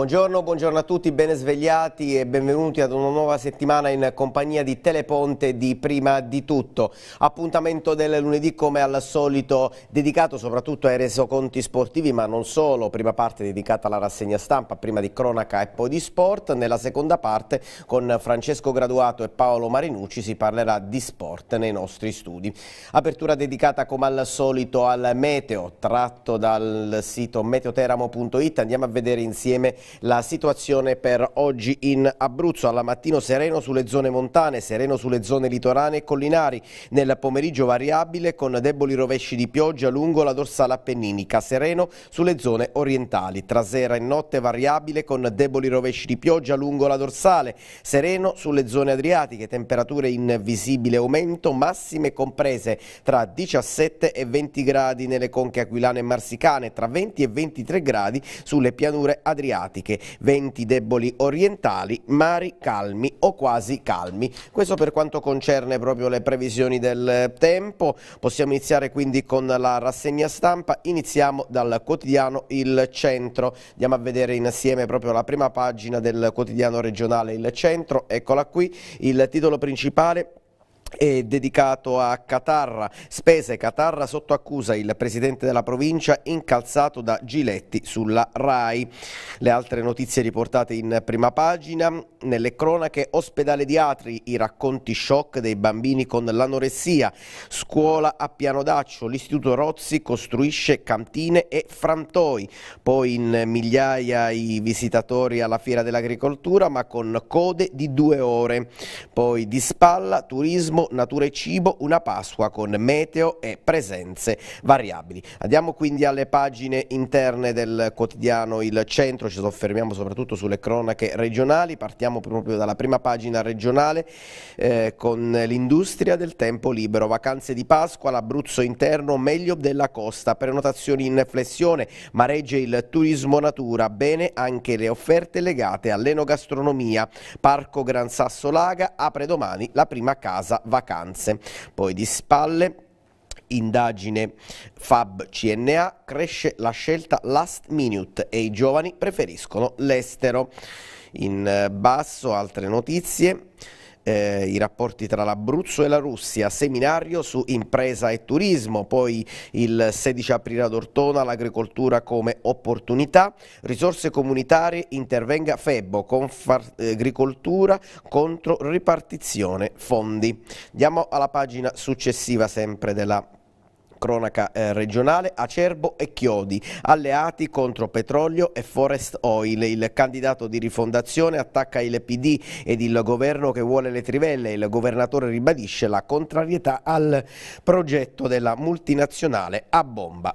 Buongiorno, buongiorno, a tutti, ben svegliati e benvenuti ad una nuova settimana in compagnia di Teleponte di Prima di Tutto. Appuntamento del lunedì come al solito dedicato soprattutto ai resoconti sportivi ma non solo, prima parte dedicata alla rassegna stampa, prima di cronaca e poi di sport, nella seconda parte con Francesco Graduato e Paolo Marinucci si parlerà di sport nei nostri studi. Apertura dedicata come al solito al meteo, tratto dal sito meteoteramo.it, andiamo a vedere insieme la situazione per oggi in Abruzzo, alla mattina sereno sulle zone montane, sereno sulle zone litorane e collinari, nel pomeriggio variabile con deboli rovesci di pioggia lungo la dorsale appenninica, sereno sulle zone orientali, trasera e notte variabile con deboli rovesci di pioggia lungo la dorsale, sereno sulle zone adriatiche, temperature in visibile aumento, massime comprese tra 17 e 20 gradi nelle conche aquilane e marsicane, tra 20 e 23 gradi sulle pianure adriatiche asiatiche, venti deboli orientali, mari calmi o quasi calmi. Questo per quanto concerne proprio le previsioni del tempo, possiamo iniziare quindi con la rassegna stampa, iniziamo dal quotidiano Il Centro, andiamo a vedere insieme proprio la prima pagina del quotidiano regionale Il Centro, eccola qui, il titolo principale è dedicato a Catarra, spese Catarra sotto accusa il presidente della provincia incalzato da Giletti sulla RAI. Le altre notizie riportate in prima pagina, nelle cronache ospedale di Atri, i racconti shock dei bambini con l'anoressia, scuola a piano d'accio, l'istituto Rozzi costruisce cantine e frantoi, poi in migliaia i visitatori alla fiera dell'agricoltura ma con code di due ore, poi di spalla, turismo Campo, Natura e Cibo, una Pasqua con meteo e presenze variabili. Andiamo quindi alle pagine interne del quotidiano Il Centro, ci soffermiamo soprattutto sulle cronache regionali, partiamo proprio dalla prima pagina regionale eh, con l'industria del tempo libero, vacanze di Pasqua, l'Abruzzo interno meglio della costa, prenotazioni in flessione, ma regge il turismo natura, bene anche le offerte legate all'enogastronomia. Parco Gran Sasso Laga apre domani la prima casa vacanze. Poi di spalle indagine Fab CNA cresce la scelta last minute e i giovani preferiscono l'estero. In eh, basso altre notizie eh, i rapporti tra l'Abruzzo e la Russia, seminario su impresa e turismo, poi il 16 aprile ad Ortona l'agricoltura come opportunità, risorse comunitarie intervenga Febbo, eh, agricoltura contro ripartizione fondi. Andiamo alla pagina successiva sempre della cronaca eh, regionale, Acerbo e Chiodi, alleati contro petrolio e forest oil. Il candidato di rifondazione attacca il PD ed il governo che vuole le trivelle. Il governatore ribadisce la contrarietà al progetto della multinazionale a bomba.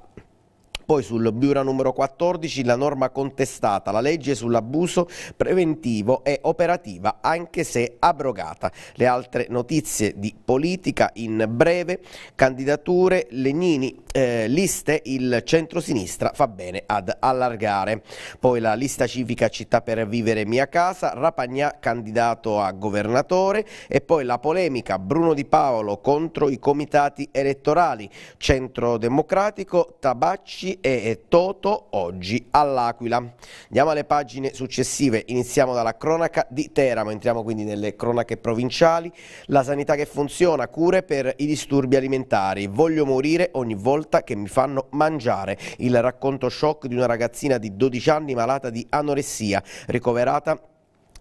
Poi sul Biura numero 14 la norma contestata, la legge sull'abuso preventivo è operativa anche se abrogata. Le altre notizie di politica in breve, candidature, Legnini, eh, liste, il centro-sinistra fa bene ad allargare. Poi la lista civica Città per vivere mia casa, Rapagnà candidato a governatore e poi la polemica Bruno Di Paolo contro i comitati elettorali, Centro Democratico, Tabacci e Toto oggi all'Aquila. Andiamo alle pagine successive, iniziamo dalla cronaca di Teramo, entriamo quindi nelle cronache provinciali, la sanità che funziona, cure per i disturbi alimentari, voglio morire ogni volta che mi fanno mangiare, il racconto shock di una ragazzina di 12 anni malata di anoressia, ricoverata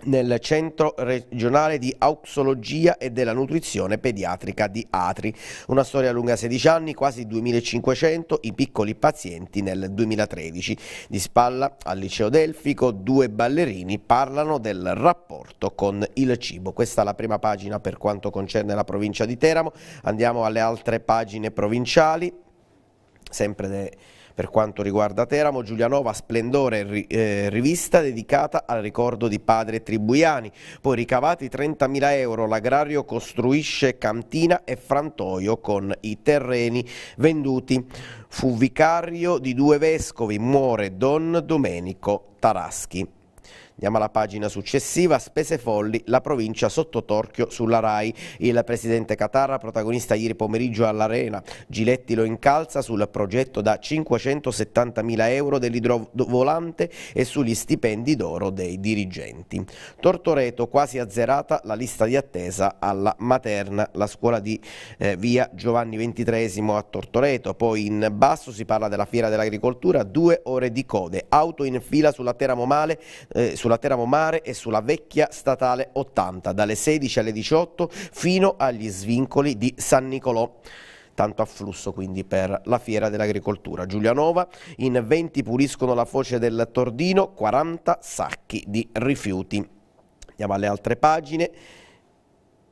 nel centro regionale di auxologia e della nutrizione pediatrica di Atri. Una storia lunga 16 anni, quasi 2500 i piccoli pazienti nel 2013. Di spalla al liceo Delfico due ballerini parlano del rapporto con il cibo. Questa è la prima pagina per quanto concerne la provincia di Teramo. Andiamo alle altre pagine provinciali, sempre de per quanto riguarda Teramo, Giulianova Splendore eh, rivista dedicata al ricordo di padre Tribuiani, poi ricavati 30.000 euro l'agrario costruisce cantina e frantoio con i terreni venduti. Fu vicario di due vescovi, muore Don Domenico Taraschi. Andiamo alla pagina successiva, spese folli, la provincia sotto torchio sulla RAI. Il presidente Catarra, protagonista ieri pomeriggio all'Arena, Giletti lo incalza sul progetto da 570 mila euro dell'idrovolante e sugli stipendi d'oro dei dirigenti. Tortoreto quasi azzerata la lista di attesa alla materna, la scuola di eh, via Giovanni XXIII a Tortoreto, poi in basso si parla della fiera dell'agricoltura, due ore di code, auto in fila sulla Teramo Male, eh, sulla Teramo Mare e sulla vecchia statale 80 dalle 16 alle 18 fino agli svincoli di San Nicolò tanto afflusso quindi per la fiera dell'agricoltura. Giulianova in 20 puliscono la foce del Tordino, 40 sacchi di rifiuti. Andiamo alle altre pagine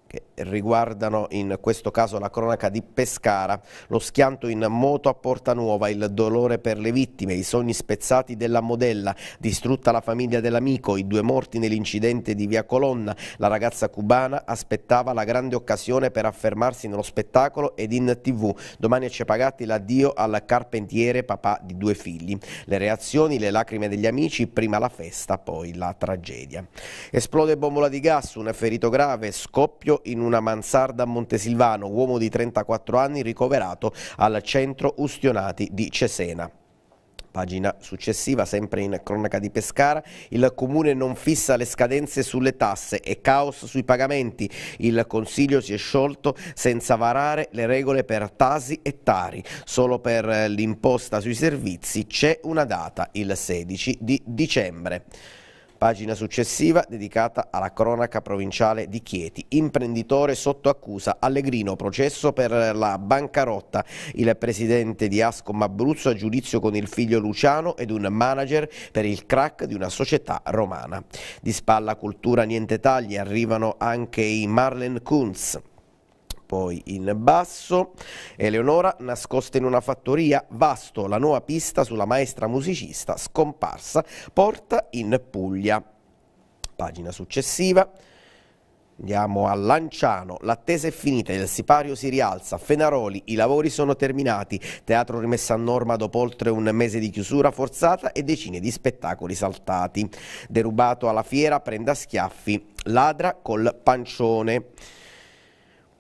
che riguardano in questo caso la cronaca di Pescara, lo schianto in moto a Porta Nuova, il dolore per le vittime, i sogni spezzati della modella, distrutta la famiglia dell'amico, i due morti nell'incidente di Via Colonna, la ragazza cubana aspettava la grande occasione per affermarsi nello spettacolo ed in tv, domani a Cepagatti l'addio al carpentiere papà di due figli, le reazioni, le lacrime degli amici, prima la festa, poi la tragedia. Esplode bombola di gas, un ferito grave, scoppio in una mansarda a Montesilvano, uomo di 34 anni ricoverato al centro Ustionati di Cesena. Pagina successiva, sempre in cronaca di Pescara, il comune non fissa le scadenze sulle tasse e caos sui pagamenti. Il consiglio si è sciolto senza varare le regole per Tasi e Tari. Solo per l'imposta sui servizi c'è una data, il 16 di dicembre. Pagina successiva dedicata alla cronaca provinciale di Chieti. Imprenditore sotto accusa, Allegrino, processo per la bancarotta. Il presidente di Ascom Abruzzo a giudizio con il figlio Luciano ed un manager per il crack di una società romana. Di spalla cultura niente tagli arrivano anche i Marlen Kunz poi in basso, Eleonora nascosta in una fattoria, Vasto la nuova pista sulla maestra musicista scomparsa, porta in Puglia. Pagina successiva. Andiamo a Lanciano, l'attesa è finita, il sipario si rialza, Fenaroli, i lavori sono terminati, teatro rimesso a norma dopo oltre un mese di chiusura forzata e decine di spettacoli saltati. Derubato alla fiera, prenda schiaffi, ladra col pancione.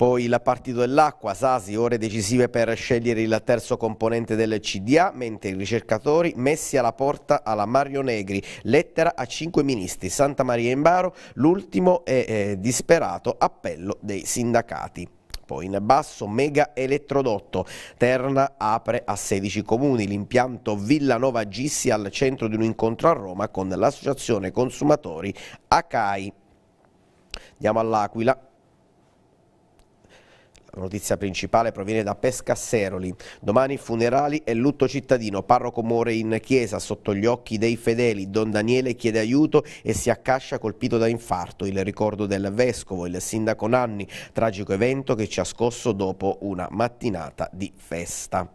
Poi il partito dell'acqua, Sasi, ore decisive per scegliere il terzo componente del CDA, mentre i ricercatori messi alla porta alla Mario Negri, lettera a cinque ministri, Santa Maria in Baro, l'ultimo e eh, disperato appello dei sindacati. Poi in basso mega elettrodotto, Terna apre a 16 comuni, l'impianto Villanova Gissi al centro di un incontro a Roma con l'associazione consumatori ACAI. Andiamo all'Aquila. La notizia principale proviene da Pescasseroli. Domani funerali e lutto cittadino. Parroco muore in chiesa sotto gli occhi dei fedeli. Don Daniele chiede aiuto e si accascia colpito da infarto. Il ricordo del vescovo, il sindaco Nanni. Tragico evento che ci ha scosso dopo una mattinata di festa.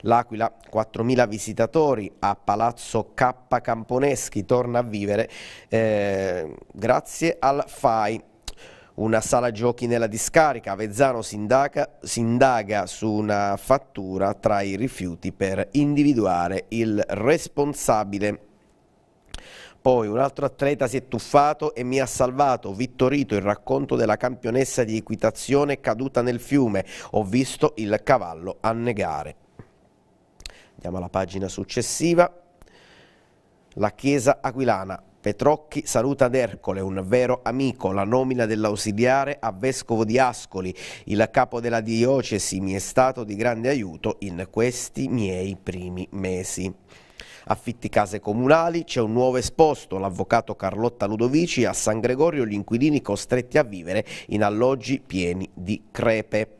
L'Aquila, 4.000 visitatori a Palazzo K Camponeschi. Torna a vivere eh, grazie al FAI una sala giochi nella discarica, Avezzano si indaga, si indaga, su una fattura tra i rifiuti per individuare il responsabile. Poi un altro atleta si è tuffato e mi ha salvato, Vittorito, il racconto della campionessa di equitazione caduta nel fiume, ho visto il cavallo annegare. Andiamo alla pagina successiva, la chiesa aquilana, Petrocchi saluta D'Ercole, un vero amico, la nomina dell'ausiliare a Vescovo di Ascoli, il capo della diocesi mi è stato di grande aiuto in questi miei primi mesi affitti case comunali, c'è un nuovo esposto, l'avvocato Carlotta Ludovici, a San Gregorio gli inquilini costretti a vivere in alloggi pieni di crepe.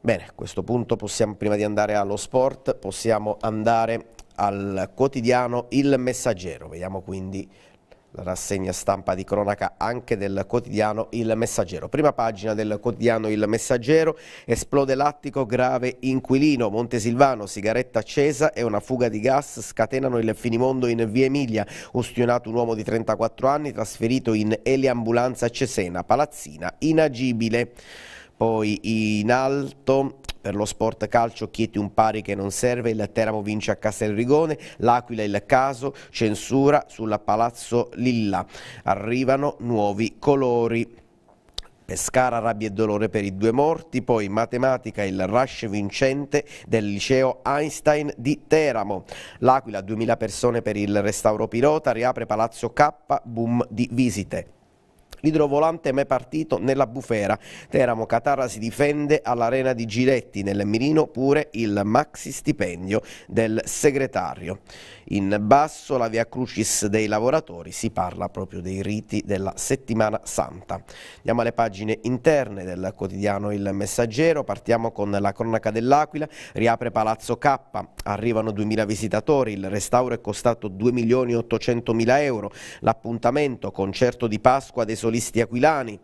Bene, a questo punto possiamo, prima di andare allo sport, possiamo andare al quotidiano Il Messaggero. Vediamo quindi la rassegna stampa di cronaca anche del quotidiano Il Messaggero. Prima pagina del quotidiano Il Messaggero, esplode l'attico grave inquilino, Montesilvano, sigaretta accesa e una fuga di gas scatenano il finimondo in via Emilia, ustionato un uomo di 34 anni trasferito in eliambulanza Cesena, palazzina inagibile. Poi in alto per lo sport calcio Chieti un pari che non serve, il Teramo vince a Castelrigone, l'Aquila il caso, censura sulla Palazzo Lilla. Arrivano nuovi colori. Pescara, rabbia e dolore per i due morti, poi matematica, il rush vincente del liceo Einstein di Teramo. L'Aquila, 2000 persone per il restauro pilota, riapre Palazzo K, boom di visite. L'idrovolante mai partito nella bufera. Teramo Catarra si difende all'arena di Giletti, Mirino pure il maxi stipendio del segretario. In basso la via crucis dei lavoratori si parla proprio dei riti della settimana santa. Andiamo alle pagine interne del quotidiano Il Messaggero, partiamo con la cronaca dell'Aquila, riapre Palazzo K, arrivano 2.000 visitatori, il restauro è costato 2.800.000 euro, l'appuntamento concerto di Pasqua dei Solini futbolisti aquilani.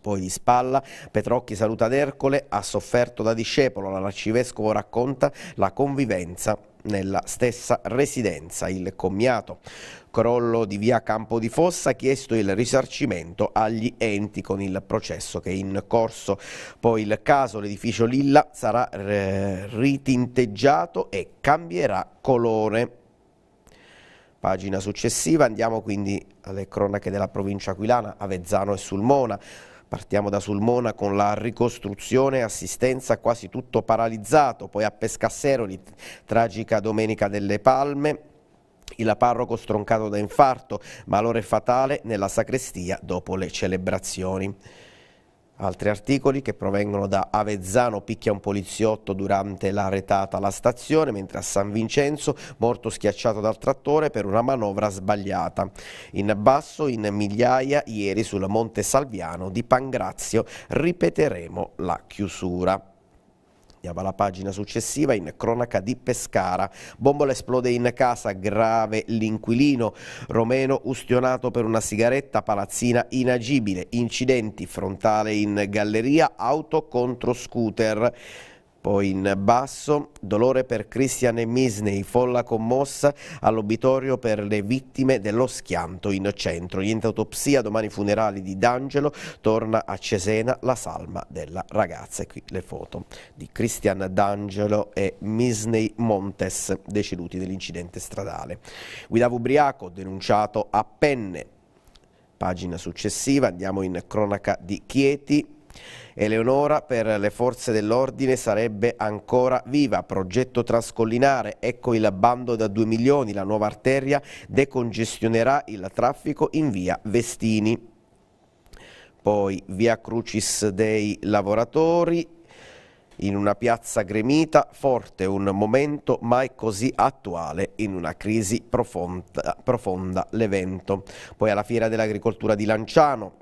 Poi di spalla, Petrocchi saluta D'Ercole, ha sofferto da discepolo, l'arcivescovo racconta la convivenza nella stessa residenza. Il commiato crollo di via Campo di Fossa ha chiesto il risarcimento agli enti con il processo che è in corso. Poi il caso, l'edificio Lilla sarà eh, ritinteggiato e cambierà colore. Pagina successiva andiamo quindi alle cronache della provincia aquilana, Avezzano e Sulmona. Partiamo da Sulmona con la ricostruzione e assistenza quasi tutto paralizzato, poi a Pescasseroli, tragica domenica delle palme, il parroco stroncato da infarto, malore fatale nella sacrestia dopo le celebrazioni. Altri articoli che provengono da Avezzano picchia un poliziotto durante la retata alla stazione, mentre a San Vincenzo morto schiacciato dal trattore per una manovra sbagliata. In basso in migliaia ieri sul Monte Salviano di Pangrazio ripeteremo la chiusura. Andiamo alla pagina successiva in cronaca di Pescara. Bombola esplode in casa, grave l'inquilino. Romeno ustionato per una sigaretta, palazzina inagibile. Incidenti, frontale in galleria, auto contro scooter. Poi in basso, dolore per Christian e Misney, folla commossa all'obitorio per le vittime dello schianto in centro. Niente autopsia, domani funerali di D'Angelo, torna a Cesena la salma della ragazza. E qui le foto di Christian D'Angelo e Misney Montes, deceduti nell'incidente stradale. Guidavo ubriaco, denunciato a penne. Pagina successiva, andiamo in cronaca di Chieti Eleonora per le forze dell'ordine sarebbe ancora viva, progetto trascollinare, ecco il bando da 2 milioni, la nuova arteria decongestionerà il traffico in via Vestini. Poi via Crucis dei lavoratori, in una piazza gremita, forte un momento mai così attuale in una crisi profonda, profonda l'evento. Poi alla Fiera dell'Agricoltura di Lanciano,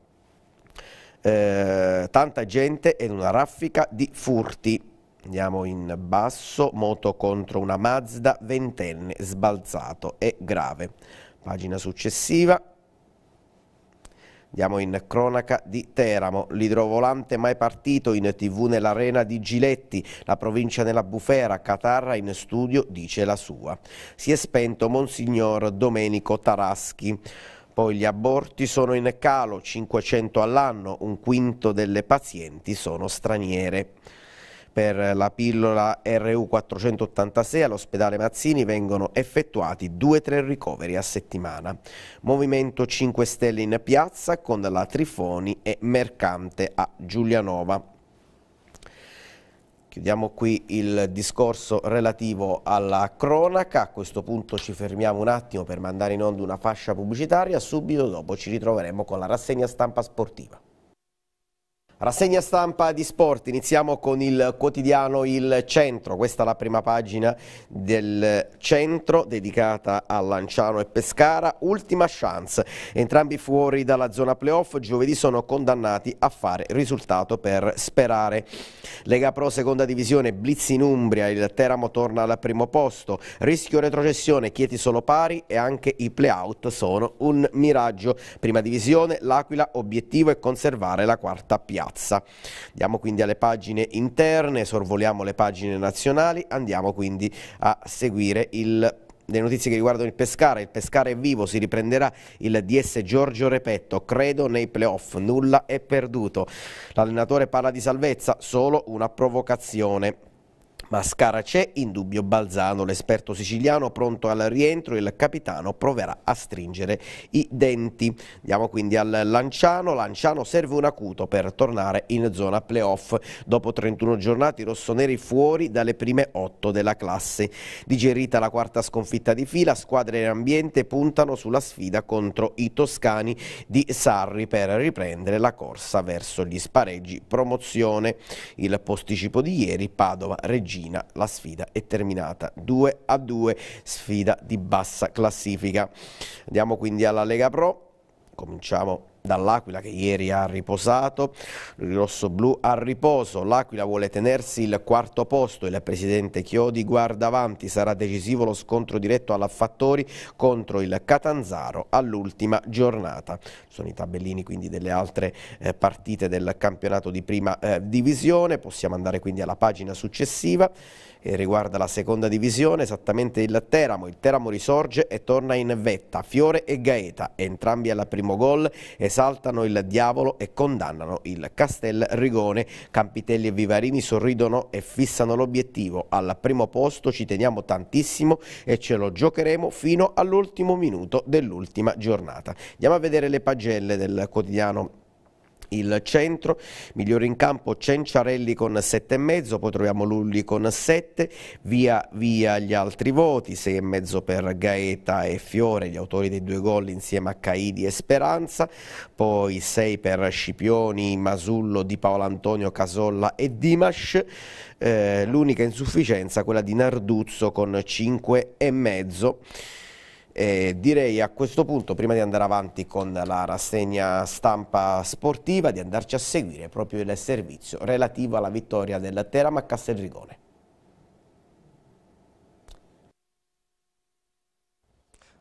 eh, tanta gente ed una raffica di furti. Andiamo in basso, moto contro una Mazda, ventenne, sbalzato e grave. Pagina successiva. Andiamo in cronaca di Teramo, l'idrovolante mai partito in tv nell'arena di Giletti, la provincia nella bufera, Catarra in studio dice la sua. Si è spento Monsignor Domenico Taraschi. Poi gli aborti sono in calo, 500 all'anno, un quinto delle pazienti sono straniere. Per la pillola RU486 all'ospedale Mazzini vengono effettuati 2-3 ricoveri a settimana. Movimento 5 Stelle in piazza con la Trifoni e Mercante a Giulianova. Chiudiamo qui il discorso relativo alla cronaca, a questo punto ci fermiamo un attimo per mandare in onda una fascia pubblicitaria, subito dopo ci ritroveremo con la rassegna stampa sportiva. Rassegna stampa di sport, iniziamo con il quotidiano Il Centro, questa è la prima pagina del centro dedicata a Lanciano e Pescara, ultima chance, entrambi fuori dalla zona playoff, giovedì sono condannati a fare risultato per sperare. Lega Pro seconda divisione, Blitz in Umbria, il Teramo torna al primo posto, rischio retrocessione, Chieti solo pari e anche i playout sono un miraggio. Prima divisione, L'Aquila obiettivo è conservare la quarta piazza piazza. Andiamo quindi alle pagine interne, sorvoliamo le pagine nazionali, andiamo quindi a seguire il le notizie che riguardano il Pescara, il Pescara è vivo, si riprenderà il DS Giorgio Repetto, credo nei playoff, nulla è perduto. L'allenatore parla di salvezza, solo una provocazione. Mascara c'è, in dubbio Balzano, l'esperto siciliano pronto al rientro, il capitano proverà a stringere i denti. Andiamo quindi al Lanciano, Lanciano serve un acuto per tornare in zona playoff. Dopo 31 giornate rossoneri fuori dalle prime 8 della classe. Digerita la quarta sconfitta di fila, squadre in ambiente puntano sulla sfida contro i toscani di Sarri per riprendere la corsa verso gli spareggi promozione. Il posticipo di ieri Padova, Regina Cina. La sfida è terminata 2 a 2, sfida di bassa classifica. Andiamo quindi alla Lega Pro, cominciamo dall'Aquila che ieri ha riposato, il rosso-blu a riposo, l'Aquila vuole tenersi il quarto posto, il presidente Chiodi guarda avanti, sarà decisivo lo scontro diretto alla Fattori contro il Catanzaro all'ultima giornata. Sono i tabellini quindi delle altre eh, partite del campionato di prima eh, divisione, possiamo andare quindi alla pagina successiva e eh, riguarda la seconda divisione, esattamente il Teramo. Il Teramo risorge e torna in vetta. Fiore e Gaeta, entrambi al primo gol, esaltano il diavolo e condannano il Castel Rigone. Campitelli e Vivarini sorridono e fissano l'obiettivo. Al primo posto ci teniamo tantissimo e ce lo giocheremo fino all'ultimo minuto dell'ultima giornata. Andiamo a vedere le pagelle del quotidiano il centro, migliore in campo Cenciarelli con 7,5, poi troviamo Lulli con 7, via via gli altri voti, 6,5 per Gaeta e Fiore, gli autori dei due gol insieme a Caidi e Speranza, poi 6 per Scipioni, Masullo, Di Paolo Antonio, Casolla e Dimash, eh, l'unica insufficienza quella di Narduzzo con 5,5. E direi a questo punto, prima di andare avanti con la rassegna stampa sportiva, di andarci a seguire proprio il servizio relativo alla vittoria del Teramo a Castelrigone.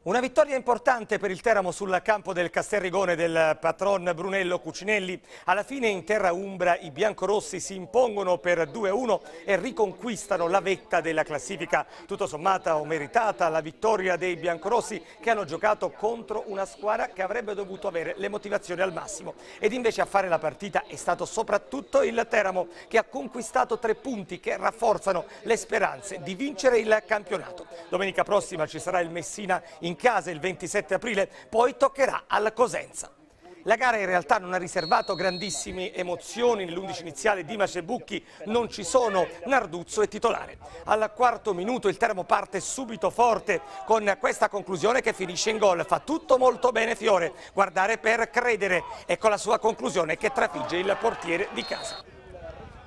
Una vittoria importante per il Teramo sul campo del Castelrigone del patron Brunello Cucinelli. Alla fine in terra umbra i biancorossi si impongono per 2-1 e riconquistano la vetta della classifica. Tutto sommata o meritata la vittoria dei biancorossi che hanno giocato contro una squadra che avrebbe dovuto avere le motivazioni al massimo. Ed invece a fare la partita è stato soprattutto il Teramo che ha conquistato tre punti che rafforzano le speranze di vincere il campionato. Domenica prossima ci sarà il Messina in in casa il 27 aprile, poi toccherà alla Cosenza. La gara in realtà non ha riservato grandissime emozioni, nell'11 iniziale di Macebucchi non ci sono, Narduzzo è titolare. Al quarto minuto il termo parte subito forte con questa conclusione che finisce in gol, fa tutto molto bene Fiore, guardare per credere e con la sua conclusione che trafigge il portiere di casa.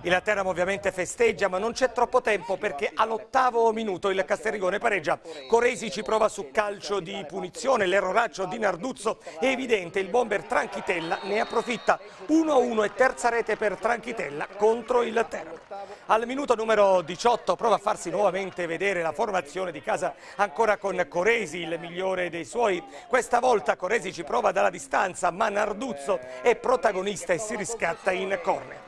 Il Teramo ovviamente festeggia ma non c'è troppo tempo perché all'ottavo minuto il Casterigone pareggia. Coresi ci prova su calcio di punizione, l'erroraccio di Narduzzo è evidente, il bomber Tranchitella ne approfitta. 1-1 e terza rete per Tranchitella contro il Teramo. Al minuto numero 18 prova a farsi nuovamente vedere la formazione di casa ancora con Coresi, il migliore dei suoi. Questa volta Coresi ci prova dalla distanza ma Narduzzo è protagonista e si riscatta in corner.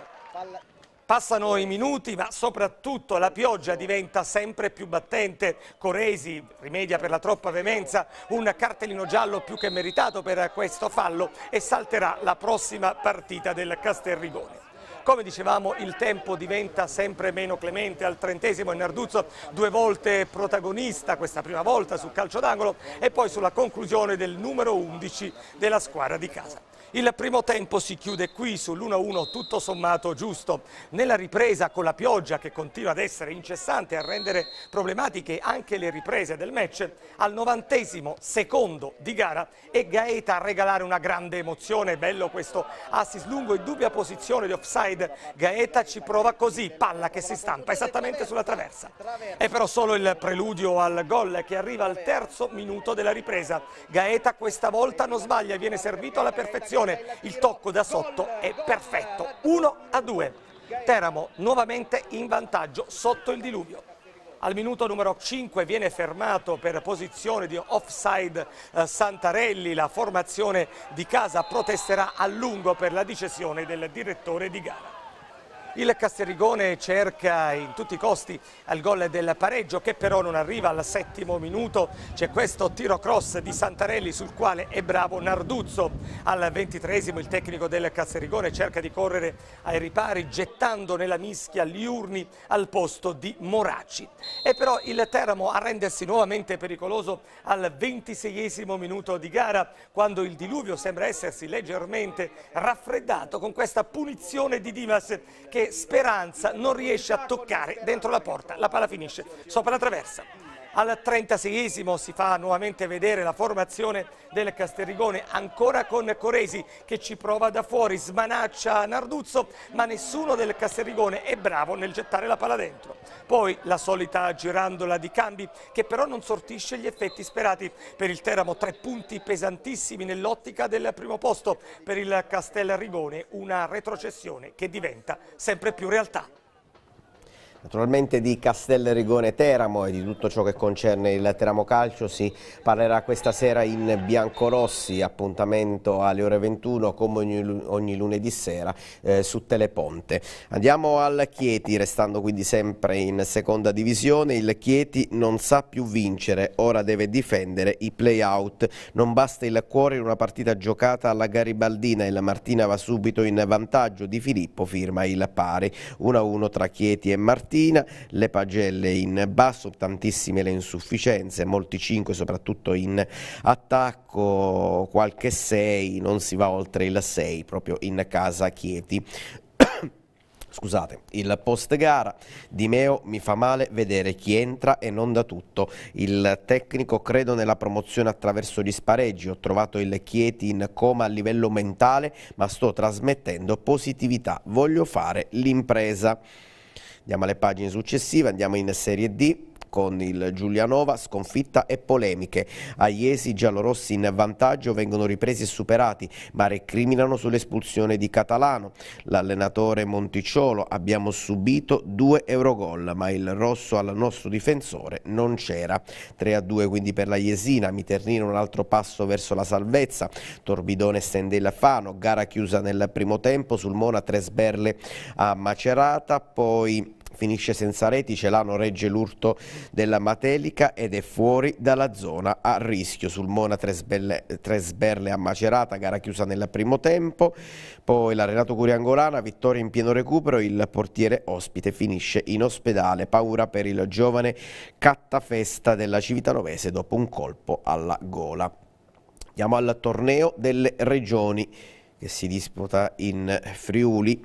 Passano i minuti, ma soprattutto la pioggia diventa sempre più battente. Coresi rimedia per la troppa veemenza un cartellino giallo più che meritato per questo fallo e salterà la prossima partita del Castelrigone. Come dicevamo il tempo diventa sempre meno clemente al trentesimo e Narduzzo due volte protagonista, questa prima volta sul calcio d'angolo e poi sulla conclusione del numero 11 della squadra di casa. Il primo tempo si chiude qui sull'1-1 tutto sommato giusto. Nella ripresa con la pioggia che continua ad essere incessante e a rendere problematiche anche le riprese del match, al novantesimo secondo di gara è Gaeta a regalare una grande emozione. Bello questo assist lungo in dubbia posizione di offside. Gaeta ci prova così, palla che si stampa esattamente sulla traversa. È però solo il preludio al gol che arriva al terzo minuto della ripresa. Gaeta questa volta non sbaglia, viene servito alla perfezione pallone, il tocco da sotto è perfetto, 1 a 2. Teramo nuovamente in vantaggio sotto il diluvio. Al minuto numero 5 viene fermato per posizione di offside eh, Santarelli, la formazione di casa protesterà a lungo per la decisione del direttore di gara. Il Castelrigone cerca in tutti i costi al gol del pareggio che però non arriva al settimo minuto. C'è questo tiro cross di Santarelli sul quale è bravo Narduzzo. Al ventitresimo il tecnico del Castelrigone cerca di correre ai ripari gettando nella mischia Liurni al posto di Moracci. E però il Teramo a rendersi nuovamente pericoloso al ventiseiesimo minuto di gara quando il diluvio sembra essersi leggermente raffreddato con questa punizione di Dimas che Speranza non riesce a toccare dentro la porta, la palla finisce sopra la traversa. Al 36 esimo si fa nuovamente vedere la formazione del Casterrigone, ancora con Coresi che ci prova da fuori, smanaccia Narduzzo, ma nessuno del Casterrigone è bravo nel gettare la palla dentro. Poi la solita girandola di cambi che però non sortisce gli effetti sperati per il Teramo, tre punti pesantissimi nell'ottica del primo posto, per il Castelrigone una retrocessione che diventa sempre più realtà. Naturalmente di Castel Rigone Teramo e di tutto ciò che concerne il Teramo Calcio si parlerà questa sera in Biancorossi, appuntamento alle ore 21 come ogni, ogni lunedì sera eh, su Teleponte. Andiamo al Chieti, restando quindi sempre in seconda divisione, il Chieti non sa più vincere, ora deve difendere i play-out. Non basta il cuore in una partita giocata alla Garibaldina, il Martina va subito in vantaggio, Di Filippo firma il pari, 1-1 tra Chieti e Martina mattina, le pagelle in basso, tantissime le insufficienze, molti 5 soprattutto in attacco, qualche 6, non si va oltre il 6 proprio in casa Chieti. scusate, il post gara di Meo mi fa male vedere chi entra e non da tutto. Il tecnico credo nella promozione attraverso gli spareggi, ho trovato il Chieti in coma a livello mentale ma sto trasmettendo positività, voglio fare l'impresa. Andiamo alle pagine successive, andiamo in Serie D con il Giulianova, sconfitta e polemiche. A Iesi giallorossi in vantaggio vengono ripresi e superati, ma recriminano sull'espulsione di Catalano. L'allenatore Monticciolo abbiamo subito due Eurogol, ma il rosso al nostro difensore non c'era. 3 a 2 quindi per la Iesina, Miternino un altro passo verso la salvezza, Torbidone stende il Fano, gara chiusa nel primo tempo, sul Mona tre sberle a Macerata, poi Finisce senza reti, Celano regge l'urto della Matelica ed è fuori dalla zona a rischio. Sul Mona Tresberle, Tresberle a Macerata, gara chiusa nel primo tempo. Poi la Renato Curiangolana, vittoria in pieno recupero, il portiere ospite finisce in ospedale. Paura per il giovane Cattafesta della Civitanovese dopo un colpo alla gola. Andiamo al torneo delle regioni che si disputa in Friuli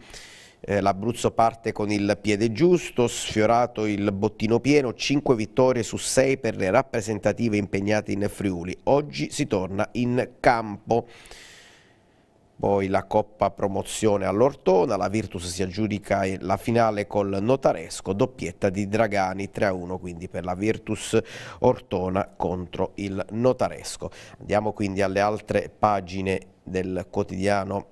eh, l'Abruzzo parte con il piede giusto, sfiorato il bottino pieno, 5 vittorie su 6 per le rappresentative impegnate in Friuli. Oggi si torna in campo. Poi la Coppa Promozione all'Ortona, la Virtus si aggiudica la finale col Notaresco, doppietta di Dragani 3-1 quindi per la Virtus Ortona contro il Notaresco. Andiamo quindi alle altre pagine del quotidiano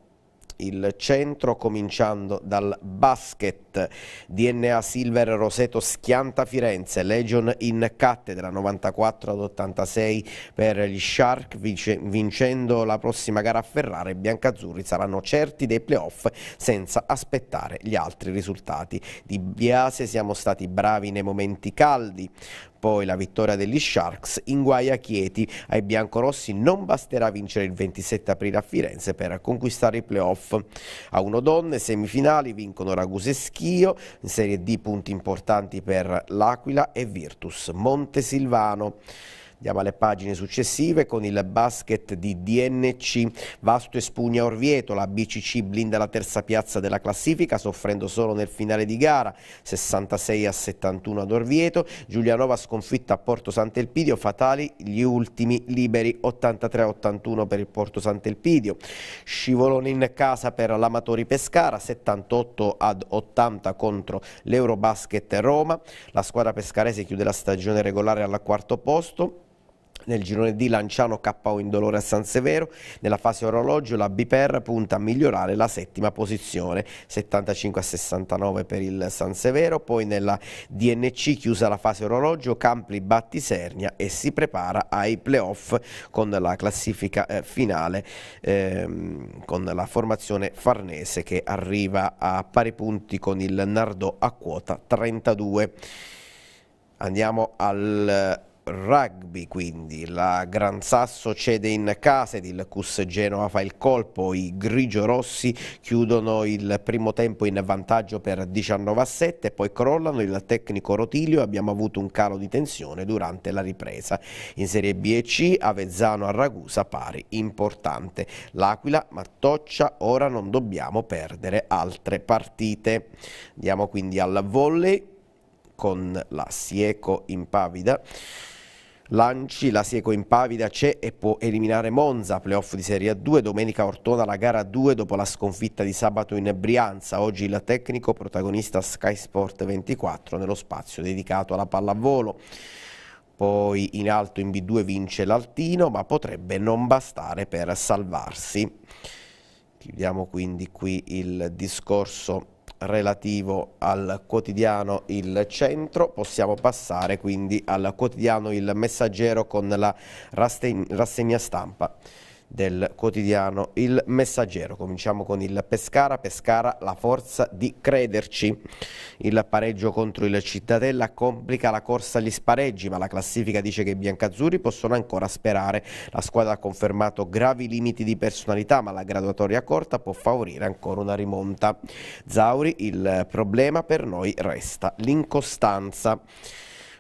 il centro cominciando dal basket. DNA Silver Roseto schianta Firenze, Legion in cattedra 94 ad 86 per gli Shark vincendo la prossima gara a Ferrara i biancazzurri saranno certi dei playoff senza aspettare gli altri risultati. Di Biase siamo stati bravi nei momenti caldi, poi la vittoria degli Sharks in guai a Chieti. Ai biancorossi non basterà vincere il 27 aprile a Firenze per conquistare i playoff. A uno donne, semifinali vincono Raguse e Schio, in Serie D punti importanti per l'Aquila e Virtus Montesilvano. Andiamo alle pagine successive con il basket di DNC. Vasto e Spugna Orvieto, la BCC blinda la terza piazza della classifica soffrendo solo nel finale di gara, 66 a 71 ad Orvieto. Giulianova sconfitta a Porto Sant'Elpidio, fatali gli ultimi liberi 83 a 81 per il Porto Sant'Elpidio. Scivolone in casa per l'Amatori Pescara, 78 ad 80 contro l'Eurobasket Roma. La squadra pescarese chiude la stagione regolare al quarto posto nel girone D Lanciano KO indolore a San Severo, nella fase orologio la Biper punta a migliorare la settima posizione, 75 a 69 per il San Severo, poi nella DNC chiusa la fase orologio Campli batti Sernia e si prepara ai playoff con la classifica eh, finale ehm, con la formazione farnese che arriva a pari punti con il Nardò a quota 32. Andiamo al rugby quindi, la Gran Sasso cede in casa ed il Cus Genoa fa il colpo, i grigio-rossi chiudono il primo tempo in vantaggio per 19 a 7, poi crollano il tecnico Rotilio abbiamo avuto un calo di tensione durante la ripresa. In Serie B e C Avezzano a Ragusa pari importante, l'Aquila Martoccia ora non dobbiamo perdere altre partite. Andiamo quindi al volley con la Sieco impavida Lanci, la Sieco impavida c'è e può eliminare Monza, playoff di Serie A2, domenica Ortona la gara 2 dopo la sconfitta di sabato in Brianza, oggi il tecnico protagonista Sky Sport 24 nello spazio dedicato alla pallavolo. Poi in alto in B2 vince l'Altino ma potrebbe non bastare per salvarsi. Chiudiamo quindi qui il discorso relativo al quotidiano Il Centro, possiamo passare quindi al quotidiano Il Messaggero con la rassegna stampa del quotidiano Il Messaggero. Cominciamo con il Pescara, Pescara la forza di crederci. Il pareggio contro il Cittadella complica la corsa agli spareggi, ma la classifica dice che i biancazzurri possono ancora sperare. La squadra ha confermato gravi limiti di personalità, ma la graduatoria corta può favorire ancora una rimonta. Zauri, il problema per noi resta l'incostanza.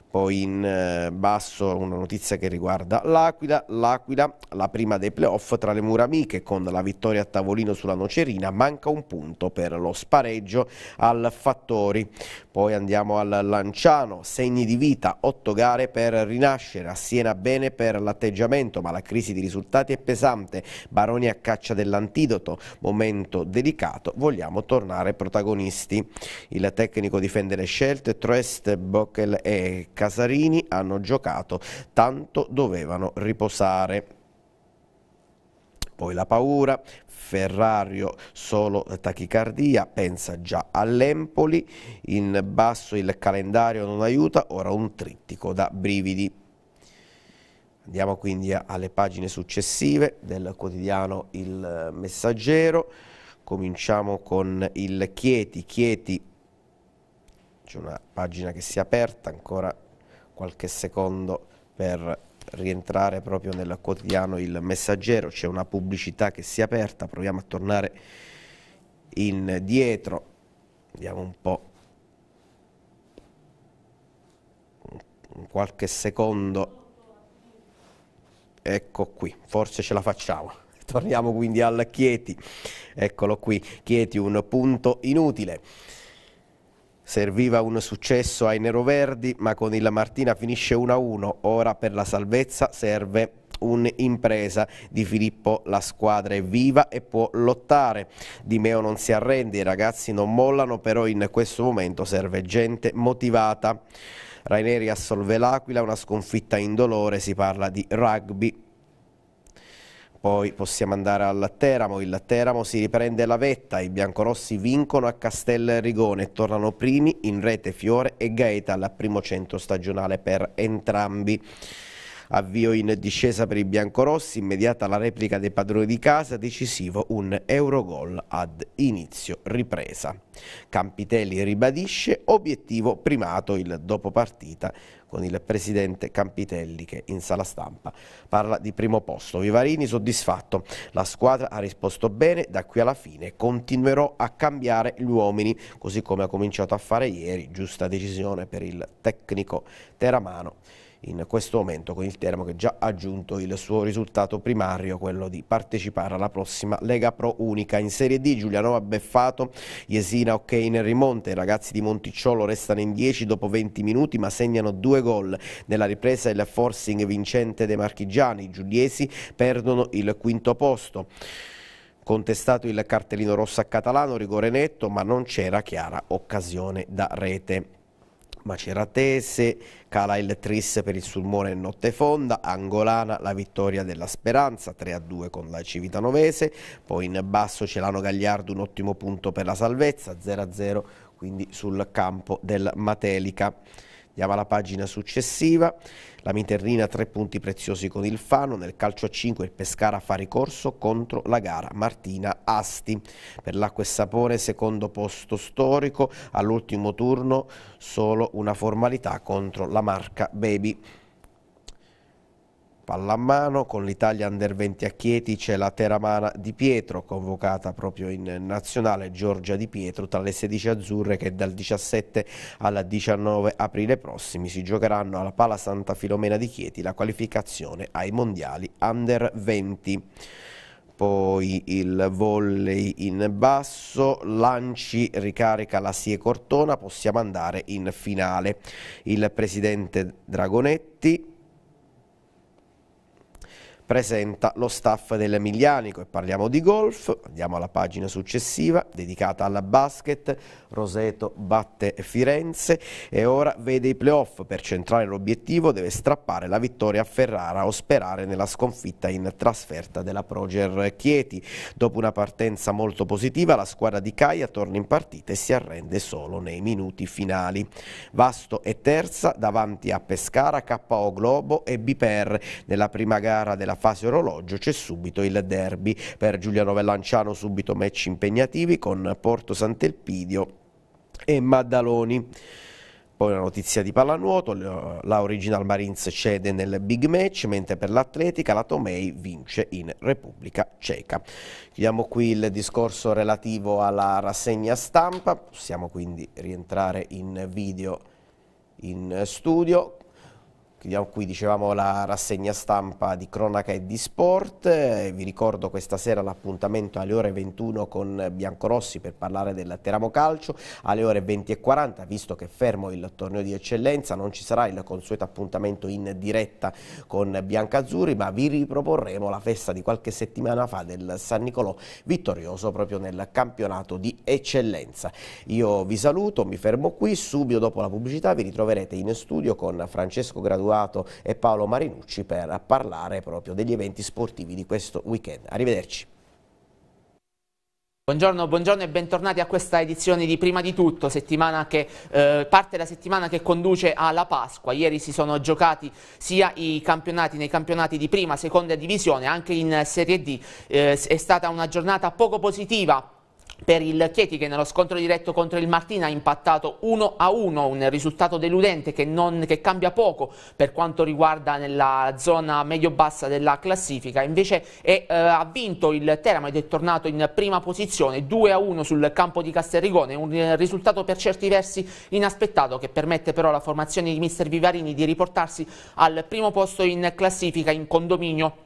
Poi in eh, basso una notizia che riguarda l'Aquila, l'Aquila la prima dei playoff tra le mura amiche con la vittoria a tavolino sulla Nocerina, manca un punto per lo spareggio al Fattori. Poi andiamo al Lanciano, segni di vita, otto gare per rinascere, a Siena bene per l'atteggiamento ma la crisi di risultati è pesante, Baroni a caccia dell'antidoto, momento delicato, vogliamo tornare protagonisti. Il tecnico difende le scelte, Troest, Bockel e Casarini hanno giocato, tanto dovevano riposare. Poi la paura, Ferrario solo tachicardia, pensa già all'Empoli, in basso il calendario non aiuta, ora un trittico da brividi. Andiamo quindi alle pagine successive del quotidiano Il Messaggero, cominciamo con il Chieti, Chieti c'è una pagina che si è aperta, ancora qualche secondo per rientrare proprio nel quotidiano il messaggero, c'è una pubblicità che si è aperta, proviamo a tornare indietro, vediamo un po' qualche secondo, ecco qui, forse ce la facciamo. Torniamo quindi al Chieti, eccolo qui, Chieti un punto inutile. Serviva un successo ai neroverdi, ma con il Martina finisce 1-1. Ora per la salvezza serve un'impresa di Filippo la squadra è viva e può lottare Di Meo non si arrende, i ragazzi non mollano però in questo momento serve gente motivata Raineri assolve l'Aquila, una sconfitta in dolore, si parla di rugby poi possiamo andare al Teramo, il Teramo si riprende la vetta, i biancorossi vincono a Castel Rigone, tornano primi in rete Fiore e Gaeta al primo centro stagionale per entrambi. Avvio in discesa per i biancorossi, immediata la replica dei padroni di casa, decisivo un Eurogol ad inizio ripresa. Campitelli ribadisce obiettivo primato il dopopartita con il presidente Campitelli che in sala stampa parla di primo posto. Vivarini soddisfatto, la squadra ha risposto bene, da qui alla fine continuerò a cambiare gli uomini così come ha cominciato a fare ieri, giusta decisione per il tecnico Teramano in questo momento con il Teramo che già ha aggiunto il suo risultato primario, quello di partecipare alla prossima Lega Pro Unica. In Serie D Giulianova beffato, Jesina ok in rimonte, i ragazzi di Monticciolo restano in 10 dopo 20 minuti ma segnano due gol. Nella ripresa il forcing vincente dei marchigiani, i giuliesi perdono il quinto posto contestato il cartellino rosso a Catalano, rigore netto, ma non c'era chiara occasione da rete. Maceratese, cala il Tris per il Sulmone notte fonda, Angolana la vittoria della Speranza 3-2 a con la Civitanovese, poi in basso Celano Gagliardo un ottimo punto per la salvezza 0-0 a quindi sul campo del Matelica. Andiamo alla pagina successiva, la ha tre punti preziosi con il Fano, nel calcio a 5 il Pescara fa ricorso contro la gara Martina Asti. Per l'acqua e sapore secondo posto storico, all'ultimo turno solo una formalità contro la marca Baby. Palla a mano, con l'Italia Under 20 a Chieti c'è la Teramana Di Pietro, convocata proprio in nazionale Giorgia Di Pietro tra le 16 azzurre che dal 17 al 19 aprile prossimi si giocheranno alla Pala Santa Filomena di Chieti la qualificazione ai mondiali Under 20 poi il volley in basso, Lanci ricarica la Sie Cortona, possiamo andare in finale. Il presidente Dragonetti presenta lo staff del Miglianico e parliamo di golf, andiamo alla pagina successiva dedicata al basket, Roseto batte Firenze e ora vede i playoff. Per centrare l'obiettivo deve strappare la vittoria a Ferrara o sperare nella sconfitta in trasferta della Proger Chieti. Dopo una partenza molto positiva la squadra di Caia torna in partita e si arrende solo nei minuti finali. Vasto è terza davanti a Pescara, KO Globo e Biper. Nella prima gara della fase orologio c'è subito il derby. Per Giuliano Vellanciano subito match impegnativi con Porto Sant'Elpidio e Maddaloni. Poi la notizia di pallanuoto, la Original Marines cede nel big match, mentre per l'Atletica la Tomei vince in Repubblica Ceca. Chiudiamo qui il discorso relativo alla rassegna stampa, possiamo quindi rientrare in video in studio chiudiamo qui dicevamo la rassegna stampa di cronaca e di sport. Eh, vi ricordo questa sera l'appuntamento alle ore 21 con Biancorossi per parlare del Teramo Calcio, alle ore 20 e 40 visto che fermo il torneo di eccellenza non ci sarà il consueto appuntamento in diretta con Biancazzurri ma vi riproporremo la festa di qualche settimana fa del San Nicolò vittorioso proprio nel campionato di eccellenza. Io vi saluto, mi fermo qui, subito dopo la pubblicità vi ritroverete in studio con Francesco Graduato Lovato e Paolo Marinucci per parlare proprio degli eventi sportivi di questo weekend. Arrivederci. Buongiorno, buongiorno, e bentornati a questa edizione di Prima di Tutto, settimana che, eh, parte la settimana che conduce alla Pasqua. Ieri si sono giocati sia i campionati nei campionati di prima, seconda divisione, anche in Serie D. Eh, è stata una giornata poco positiva per il Chieti che nello scontro diretto contro il Martina ha impattato 1-1, un risultato deludente che, non, che, cambia poco per quanto riguarda nella zona medio-bassa della classifica, invece è, eh, ha vinto il Teramo ed è tornato in prima posizione 2-1 sul campo di Castelrigone, un eh, risultato per certi versi inaspettato che permette però alla formazione di mister Vivarini di riportarsi al primo posto in classifica in condominio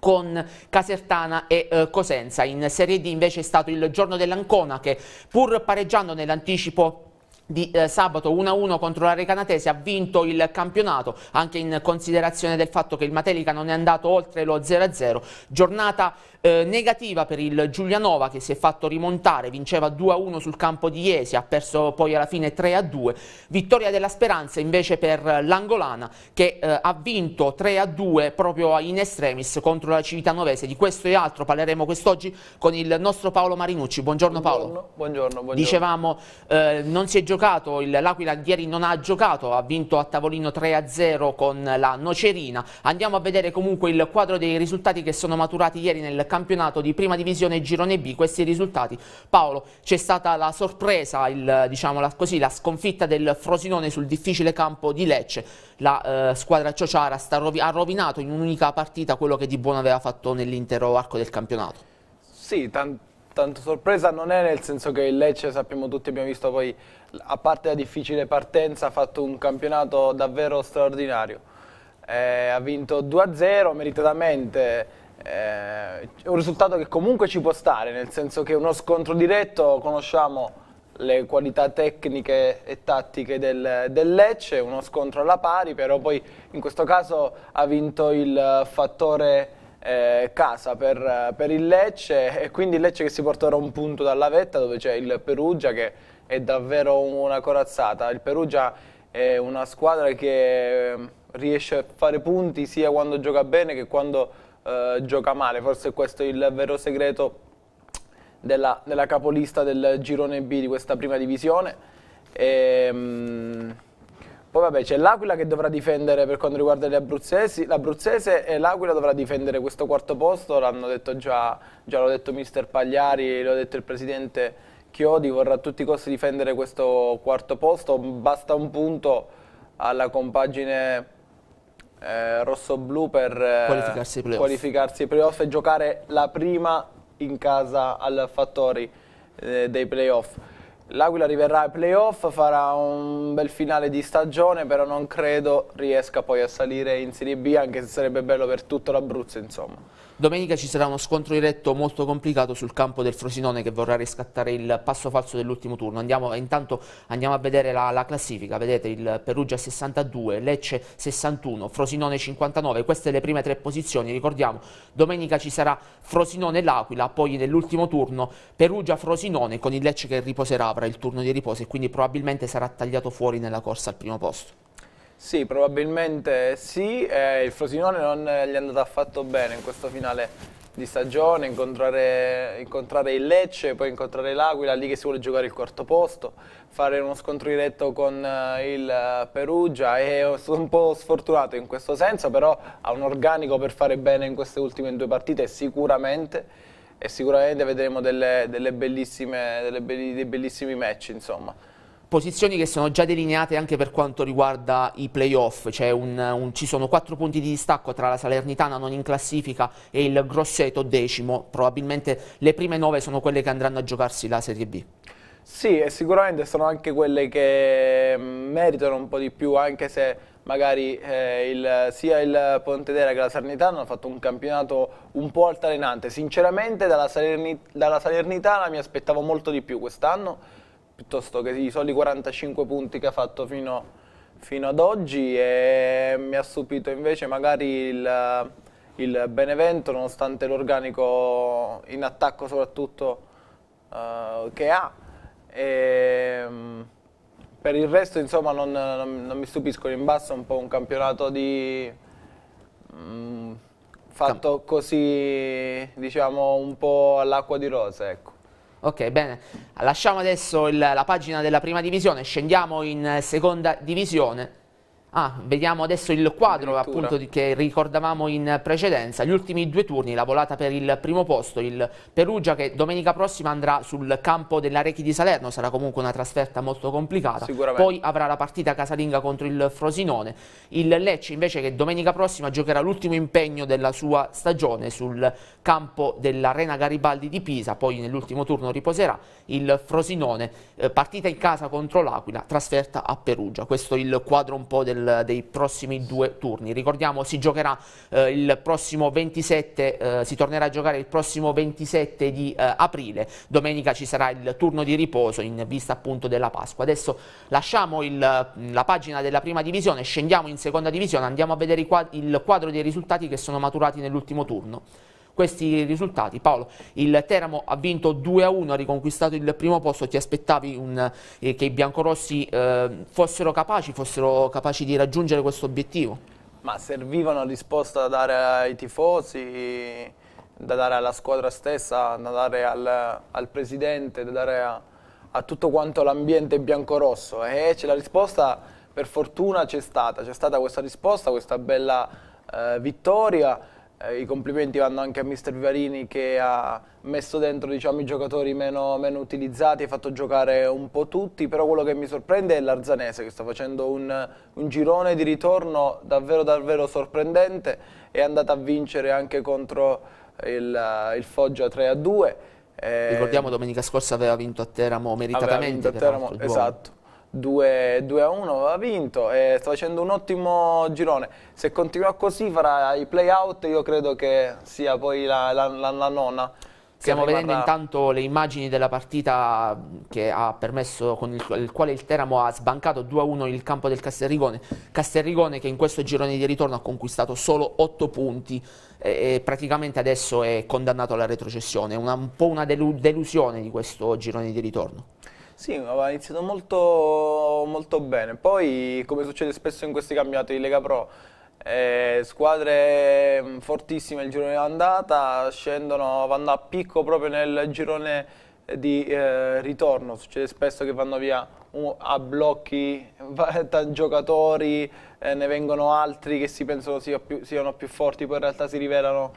con Casertana e eh, Cosenza. In Serie D invece è stato il giorno dell'Ancona che pur pareggiando nell'anticipo di eh, sabato 1-1 contro la Recanatese ha vinto il campionato anche in considerazione del fatto che il Matelica non è andato oltre lo 0-0 giornata eh, negativa per il Giulianova che si è fatto rimontare vinceva 2-1 sul campo di Iesi ha perso poi alla fine 3-2 vittoria della Speranza invece per l'Angolana che eh, ha vinto 3-2 proprio in estremis contro la Civitanovese di questo e altro parleremo quest'oggi con il nostro Paolo Marinucci buongiorno, buongiorno Paolo buongiorno, buongiorno. dicevamo eh, non si è giocato giocato, il, l'Aquila ieri non ha giocato, ha vinto a tavolino 3-0 con la Nocerina. Andiamo a vedere comunque il quadro dei risultati che sono maturati ieri nel campionato di prima divisione Girone B. Questi risultati, Paolo, c'è stata la sorpresa, il, diciamo la, così, la sconfitta del Frosinone sul difficile campo di Lecce. La eh, squadra ciociara sta, ha rovinato in un'unica partita quello che di buono aveva fatto nell'intero arco del campionato. Sì, tanto tanto sorpresa non è nel senso che il Lecce sappiamo tutti abbiamo visto poi a parte la difficile partenza ha fatto un campionato davvero straordinario eh, ha vinto 2-0 meritatamente eh, un risultato che comunque ci può stare nel senso che uno scontro diretto conosciamo le qualità tecniche e tattiche del, del Lecce uno scontro alla pari però poi in questo caso ha vinto il fattore eh, casa per, per, il Lecce e quindi il Lecce che si porterà un punto dalla vetta dove c'è il Perugia che è davvero una corazzata. Il Perugia è una squadra che ehm, riesce a fare punti sia quando gioca bene che quando eh, gioca male, forse questo è il vero segreto della, della capolista del girone B di questa prima divisione. E, ehm, mh, poi vabbè c'è l'Aquila che dovrà difendere per quanto riguarda gli abruzzesi, l'abruzzese e l'Aquila dovrà difendere questo quarto posto, l'hanno detto già, già l'ho detto mister Pagliari, l'ho detto il presidente Chiodi, vorrà a tutti i costi difendere questo quarto posto, basta un punto alla compagine eh, rosso-blu per eh, qualificarsi ai playoff. playoff e giocare la prima in casa al Fattori eh, dei playoff. L'Aquila arriverà ai playoff, farà un bel finale di stagione, però non credo riesca poi a salire in Serie B, anche se sarebbe bello per tutto l'Abruzzo, insomma. Domenica ci sarà uno scontro diretto molto complicato sul campo del Frosinone che vorrà riscattare il passo falso dell'ultimo turno. Andiamo, intanto andiamo a vedere la, la, classifica, vedete il Perugia 62, Lecce 61, Frosinone 59, queste le prime tre posizioni. Ricordiamo, domenica ci sarà Frosinone-L'Aquila, poi nell'ultimo turno Perugia-Frosinone con il Lecce che riposerà, avrà il turno di riposo e quindi probabilmente sarà tagliato fuori nella corsa al primo posto. Sì, probabilmente sì, eh, il Frosinone non gli è andato affatto bene in questo finale di stagione, incontrare, incontrare, il Lecce, poi incontrare l'Aquila, lì che si vuole giocare il quarto posto, fare uno scontro diretto con eh, il eh, Perugia È sono un po' sfortunato in questo senso, però ha un organico per fare bene in queste ultime due partite sicuramente e sicuramente vedremo delle, delle bellissime, delle, dei bellissimi match insomma posizioni che sono già delineate anche per quanto riguarda i playoff, cioè un, un, ci sono quattro punti di distacco tra la Salernitana non in classifica e il Grosseto decimo, probabilmente le prime nove sono quelle che andranno a giocarsi la Serie B. Sì, e sicuramente sono anche quelle che mm, meritano un po' di più, anche se magari eh, il, sia il Pontedera che la Salernitana hanno fatto un campionato un po' altalenante. Sinceramente dalla, Salerni, dalla Salernitana mi aspettavo molto di più quest'anno, piuttosto che i soli 45 punti che ha fatto fino, fino ad oggi e mi ha stupito invece magari il, il Benevento nonostante l'organico in attacco soprattutto uh, che ha e, ehm, per il resto insomma non, non, non mi stupiscono in basso un po' un campionato di, mh, mm, fatto così diciamo un po' all'acqua di rosa ecco. Ok, bene. Lasciamo adesso il, la pagina della prima divisione, scendiamo in eh, seconda divisione. Ah, vediamo adesso il quadro appunto, che ricordavamo in precedenza, gli ultimi due turni, la volata per il primo posto, il Perugia che domenica prossima andrà sul campo della Rechi di Salerno, sarà comunque una trasferta molto complicata, poi avrà la partita casalinga contro il Frosinone, il Lecce invece che domenica prossima giocherà l'ultimo impegno della sua stagione sul campo dell'Arena Garibaldi di Pisa, poi nell'ultimo turno riposerà il Frosinone, eh, partita in casa contro l'Aquila, trasferta a Perugia, questo è il quadro un po' del del, dei prossimi due turni. Ricordiamo si giocherà eh, il prossimo 27, eh, si tornerà a giocare il prossimo 27 di eh, aprile, domenica ci sarà il turno di riposo in vista appunto della Pasqua. Adesso lasciamo il, mm, la pagina della prima divisione, scendiamo in seconda divisione, andiamo a vedere quadri, il quadro dei risultati che sono maturati nell'ultimo turno questi risultati. Paolo, il Teramo ha vinto 2-1, a ha riconquistato il primo posto, ti aspettavi un, eh, che i biancorossi eh, fossero capaci, fossero capaci di raggiungere questo obiettivo? Ma serviva una risposta da dare ai tifosi, da dare alla squadra stessa, da dare al, al presidente, da dare a, a tutto quanto l'ambiente biancorosso e eh, c'è la risposta, per fortuna c'è stata, c'è stata questa risposta, questa bella eh, vittoria eh, i complimenti vanno anche a Mister Vivarini che ha messo dentro diciamo, i giocatori meno, meno utilizzati, ha fatto giocare un po' tutti, però quello che mi sorprende è l'Arzanese che sta facendo un, un, girone di ritorno davvero davvero sorprendente, è andata a vincere anche contro il, il Foggia 3-2. Eh, Ricordiamo domenica scorsa aveva vinto a Teramo meritatamente. Vinto a Teramo, esatto. 2, 2 a 1 ha vinto e sta facendo un ottimo girone se continua così farà i play out io credo che sia poi la, la, la, la nona Stiamo rimarrà... vedendo intanto le immagini della partita che ha permesso, con il, il quale il Teramo ha sbancato 2-1 a il campo del Castelrigone. Castelrigone che in questo girone di ritorno ha conquistato solo 8 punti e, e praticamente adesso è condannato alla retrocessione. Una, un po' una delu delusione di questo girone di ritorno. Sì, aveva iniziato molto, molto bene, poi come succede spesso in questi campionati di Lega Pro, eh, squadre mm, fortissime il girone d'andata scendono, vanno a picco proprio nel girone di eh, ritorno, succede spesso che vanno via uh, a blocchi giocatori, eh, ne vengono altri che si pensano sia più, siano più forti, poi in realtà si rivelano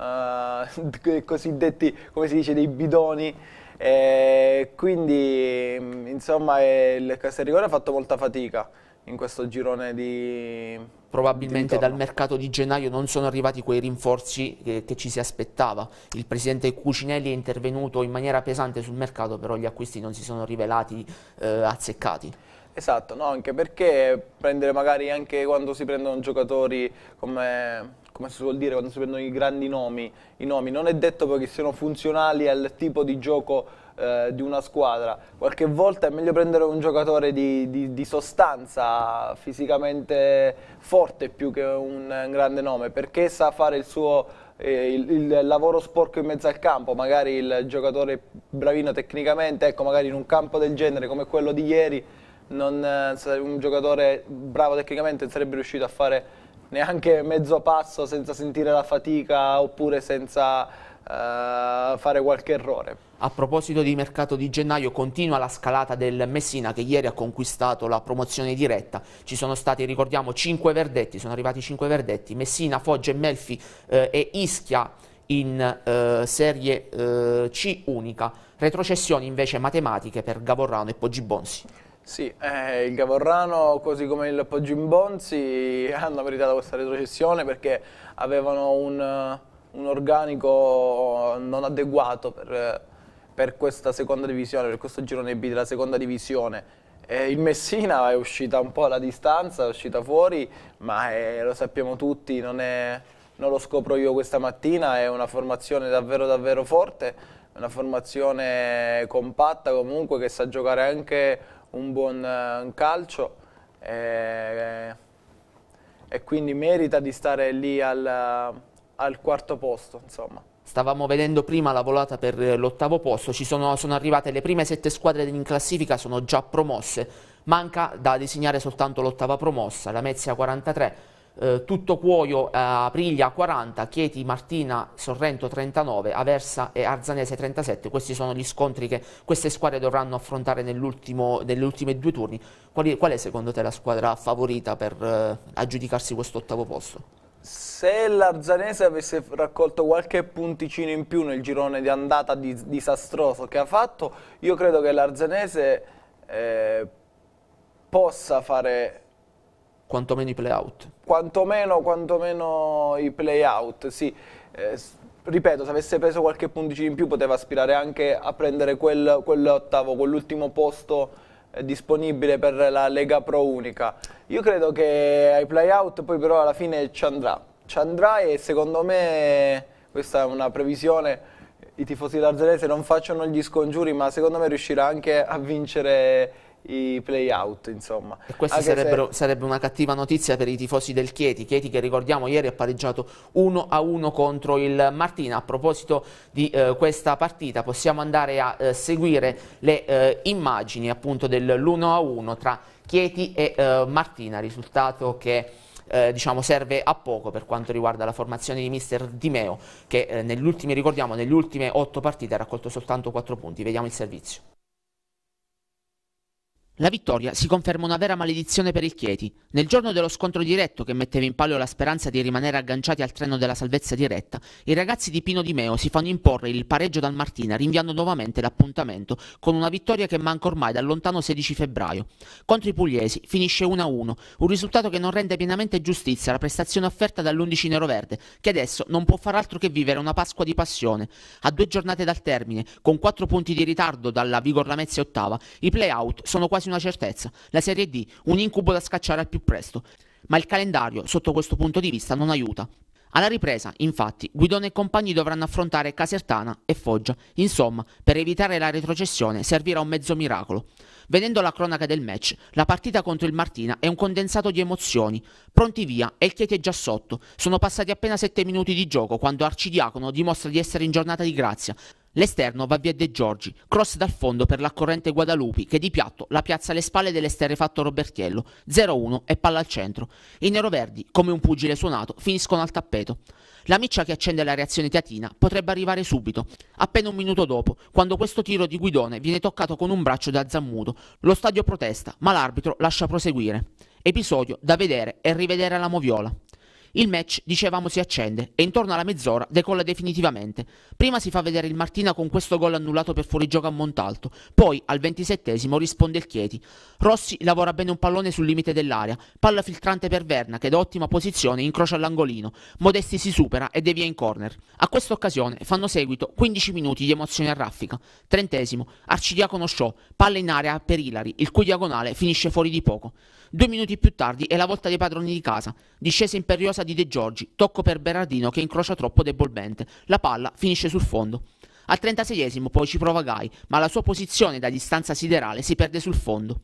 eh, uh, cosiddetti, come si dice, dei bidoni e quindi mm, insomma il Castelricone ha fatto molta fatica in questo girone di... Probabilmente dal mercato di gennaio non sono arrivati quei rinforzi che, che, ci si aspettava. Il presidente Cucinelli è intervenuto in maniera pesante sul mercato, però gli acquisti non si sono rivelati eh, azzeccati. Esatto, no, anche perché prendere magari anche quando si prendono giocatori come come si vuol dire quando si prendono i grandi nomi, i nomi non è detto poi che siano funzionali al tipo di gioco eh, di una squadra. Qualche volta è meglio prendere un giocatore di, di, di sostanza fisicamente forte più che un, un grande nome, perché sa fare il suo eh, il, il, lavoro sporco in mezzo al campo, magari il giocatore bravino tecnicamente, ecco, magari in un campo del genere come quello di ieri, non, eh, un giocatore bravo tecnicamente sarebbe riuscito a fare neanche mezzo passo senza sentire la fatica oppure senza eh, fare qualche errore. A proposito di mercato di gennaio, continua la scalata del Messina che ieri ha conquistato la promozione diretta. Ci sono stati, ricordiamo, 5 verdetti, sono arrivati 5 verdetti, Messina, Foggia, Melfi eh, e Ischia in eh, Serie eh, C unica. Retrocessioni invece matematiche per Gavorrano e Poggi Bonsi. Sì, eh, il Gavorrano così come il Poggimbonzi hanno meritato questa retrocessione perché avevano un, un organico non adeguato per, per, questa seconda divisione, per questo girone B della seconda divisione. Eh, il Messina è uscita un po' alla distanza, è uscita fuori, ma è, eh, lo sappiamo tutti, non, è, non lo scopro io questa mattina, è una formazione davvero davvero forte, una formazione compatta comunque che sa giocare anche un buon eh, calcio e, e, quindi merita di stare lì al, al quarto posto. Insomma. Stavamo vedendo prima la volata per l'ottavo posto, ci sono, sono arrivate le prime sette squadre in classifica, sono già promosse, manca da disegnare soltanto l'ottava promossa, la Mezia 43 eh, Tutto Cuoio, eh, Aprilia 40, Chieti, Martina, Sorrento 39, Aversa e Arzanese 37. Questi sono gli scontri che queste squadre dovranno affrontare nelle ultime due turni. Quali, qual è secondo te la squadra favorita per eh, aggiudicarsi questo ottavo posto? Se l'Arzanese avesse raccolto qualche punticino in più nel girone di andata dis disastroso che ha fatto, io credo che l'Arzanese eh, possa fare quantomeno i play-out. Quantomeno, quantomeno i play-out, sì. Eh, ripeto, se avesse preso qualche punticino in più poteva aspirare anche a prendere quel, quell'ottavo, quell'ultimo posto eh, disponibile per la Lega Pro Unica. Io credo che ai play-out poi però alla fine ci andrà. Ci andrà e secondo me, questa è una previsione, i tifosi lazzarese non facciano gli scongiuri, ma secondo me riuscirà anche a vincere i play out insomma. E questa se... sarebbe una cattiva notizia per i tifosi del Chieti, Chieti che ricordiamo ieri ha pareggiato 1-1 a contro il Martina, a proposito di eh, questa partita possiamo andare a eh, seguire le eh, immagini appunto dell'1-1 tra Chieti e eh, Martina, risultato che eh, diciamo, serve a poco per quanto riguarda la formazione di mister Di Meo che eh, nell'ultime, ricordiamo, nelle ultime otto partite ha raccolto soltanto 4 punti. Vediamo il servizio. La vittoria si conferma una vera maledizione per il Chieti. Nel giorno dello scontro diretto che metteva in palio la speranza di rimanere agganciati al treno della salvezza diretta, i ragazzi di Pino Di Meo si fanno imporre il pareggio dal Martina, rinviando nuovamente l'appuntamento con una vittoria che manca ormai dal lontano 16 febbraio. Contro i pugliesi finisce 1-1, un risultato che non rende pienamente giustizia alla prestazione offerta dall'11 Nero Verde, che adesso non può far altro che vivere una Pasqua di passione. A due giornate dal termine, con 4 punti di ritardo dalla Vigor Lamezia ottava, i play-out sono quasi una certezza, la Serie D, un incubo da scacciare al più presto, ma il calendario sotto questo punto di vista non aiuta. Alla ripresa, infatti, Guidone e compagni dovranno affrontare Casertana e Foggia. Insomma, per evitare la retrocessione servirà un mezzo miracolo. Vedendo la cronaca del match, la partita contro il Martina è un condensato di emozioni. Pronti via e il Chieti è già sotto. Sono passati appena 7 minuti di gioco quando Arcidiacono dimostra di essere in giornata di grazia. L'esterno va via De Giorgi, cross dal fondo per la corrente Guadalupi che di piatto la piazza alle spalle dell'esterrefatto Robertiello, 0-1 e palla al centro. I neroverdi, come un pugile suonato, finiscono al tappeto. La miccia che accende la reazione teatina potrebbe arrivare subito, appena un minuto dopo, quando questo tiro di guidone viene toccato con un braccio da Zammuto. Lo stadio protesta, ma l'arbitro lascia proseguire. Episodio da vedere e rivedere alla Moviola. Il match, dicevamo, si accende e intorno alla mezz'ora decolla definitivamente. Prima si fa vedere il Martina con questo gol annullato per fuorigioco a Montalto, poi al ventisettesimo risponde il Chieti. Rossi lavora bene un pallone sul limite dell'area, palla filtrante per Verna che da ottima posizione incrocia l'angolino, Modesti si supera e devia in corner. A questa occasione fanno seguito 15 minuti di emozione a raffica. Trentesimo, Arcidiacono Shaw, palla in area per Ilari, il cui diagonale finisce fuori di poco. Due minuti più tardi è la volta dei padroni di casa. Discesa imperiosa di De Giorgi, tocco per Berardino che incrocia troppo debolmente. La palla finisce sul fondo. Al 36esimo poi ci prova Gai, ma la sua posizione da distanza siderale si perde sul fondo.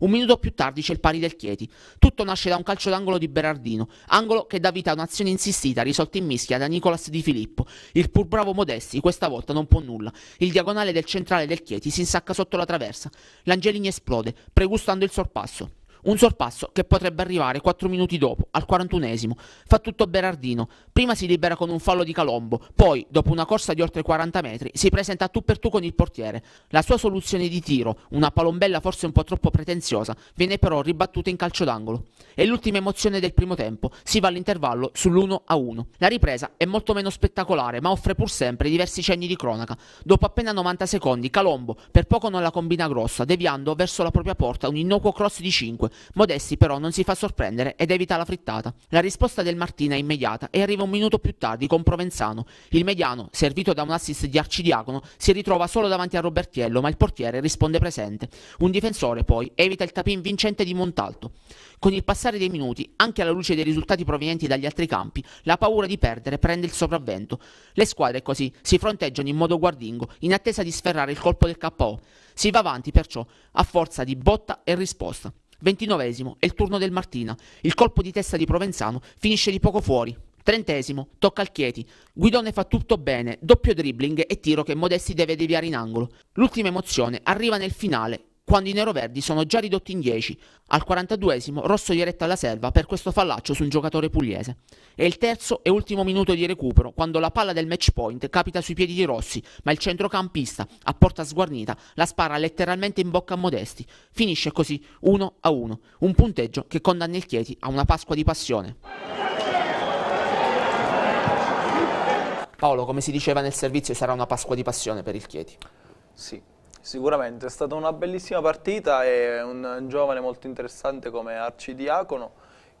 Un minuto più tardi c'è il pari del Chieti. Tutto nasce da un calcio d'angolo di Berardino, angolo che dà vita a un'azione insistita risolta in mischia da Nicolas Di Filippo. Il pur bravo Modesti questa volta non può nulla. Il diagonale del centrale del Chieti si insacca sotto la traversa. L'Angelini esplode, pregustando il sorpasso. Un sorpasso che potrebbe arrivare 4 minuti dopo, al 41esimo. Fa tutto Berardino. Prima si libera con un fallo di Calombo, poi, dopo una corsa di oltre 40 metri, si presenta a tu per tu con il portiere. La sua soluzione di tiro, una palombella forse un po' troppo pretenziosa, viene però ribattuta in calcio d'angolo. È l'ultima emozione del primo tempo, si va all'intervallo sull'1-1. La ripresa è molto meno spettacolare, ma offre pur sempre diversi cenni di cronaca. Dopo appena 90 secondi, Calombo per poco non la combina grossa, deviando verso la propria porta un innocuo cross di 5, Modesti però non si fa sorprendere ed evita la frittata. La risposta del Martina è immediata e arriva un minuto più tardi con Provenzano. Il mediano, servito da un assist di Arcidiacono, si ritrova solo davanti a Robertiello ma il portiere risponde presente. Un difensore poi evita il tapin vincente di Montalto. Con il passare dei minuti, anche alla luce dei risultati provenienti dagli altri campi, la paura di perdere prende il sopravvento. Le squadre così si fronteggiano in modo guardingo, in attesa di sferrare il colpo del KO. Si va avanti perciò, a forza di botta e risposta. 29 è il turno del Martina. Il colpo di testa di Provenzano finisce di poco fuori. Trentesimo, tocca al Chieti. Guidone fa tutto bene, doppio dribbling e tiro che Modesti deve deviare in angolo. L'ultima emozione arriva nel finale, quando i neroverdi sono già ridotti in 10. Al 42esimo Rosso diretta alla selva per questo fallaccio su un giocatore pugliese. E il terzo e ultimo minuto di recupero, quando la palla del match point capita sui piedi di Rossi, ma il centrocampista, a porta sguarnita, la spara letteralmente in bocca a Modesti. Finisce così 1 a 1, un punteggio che condanna il Chieti a una Pasqua di passione. Paolo, come si diceva nel servizio, sarà una Pasqua di passione per il Chieti. Sì, Sicuramente, è stata una bellissima partita e un giovane molto interessante come Arcidiacono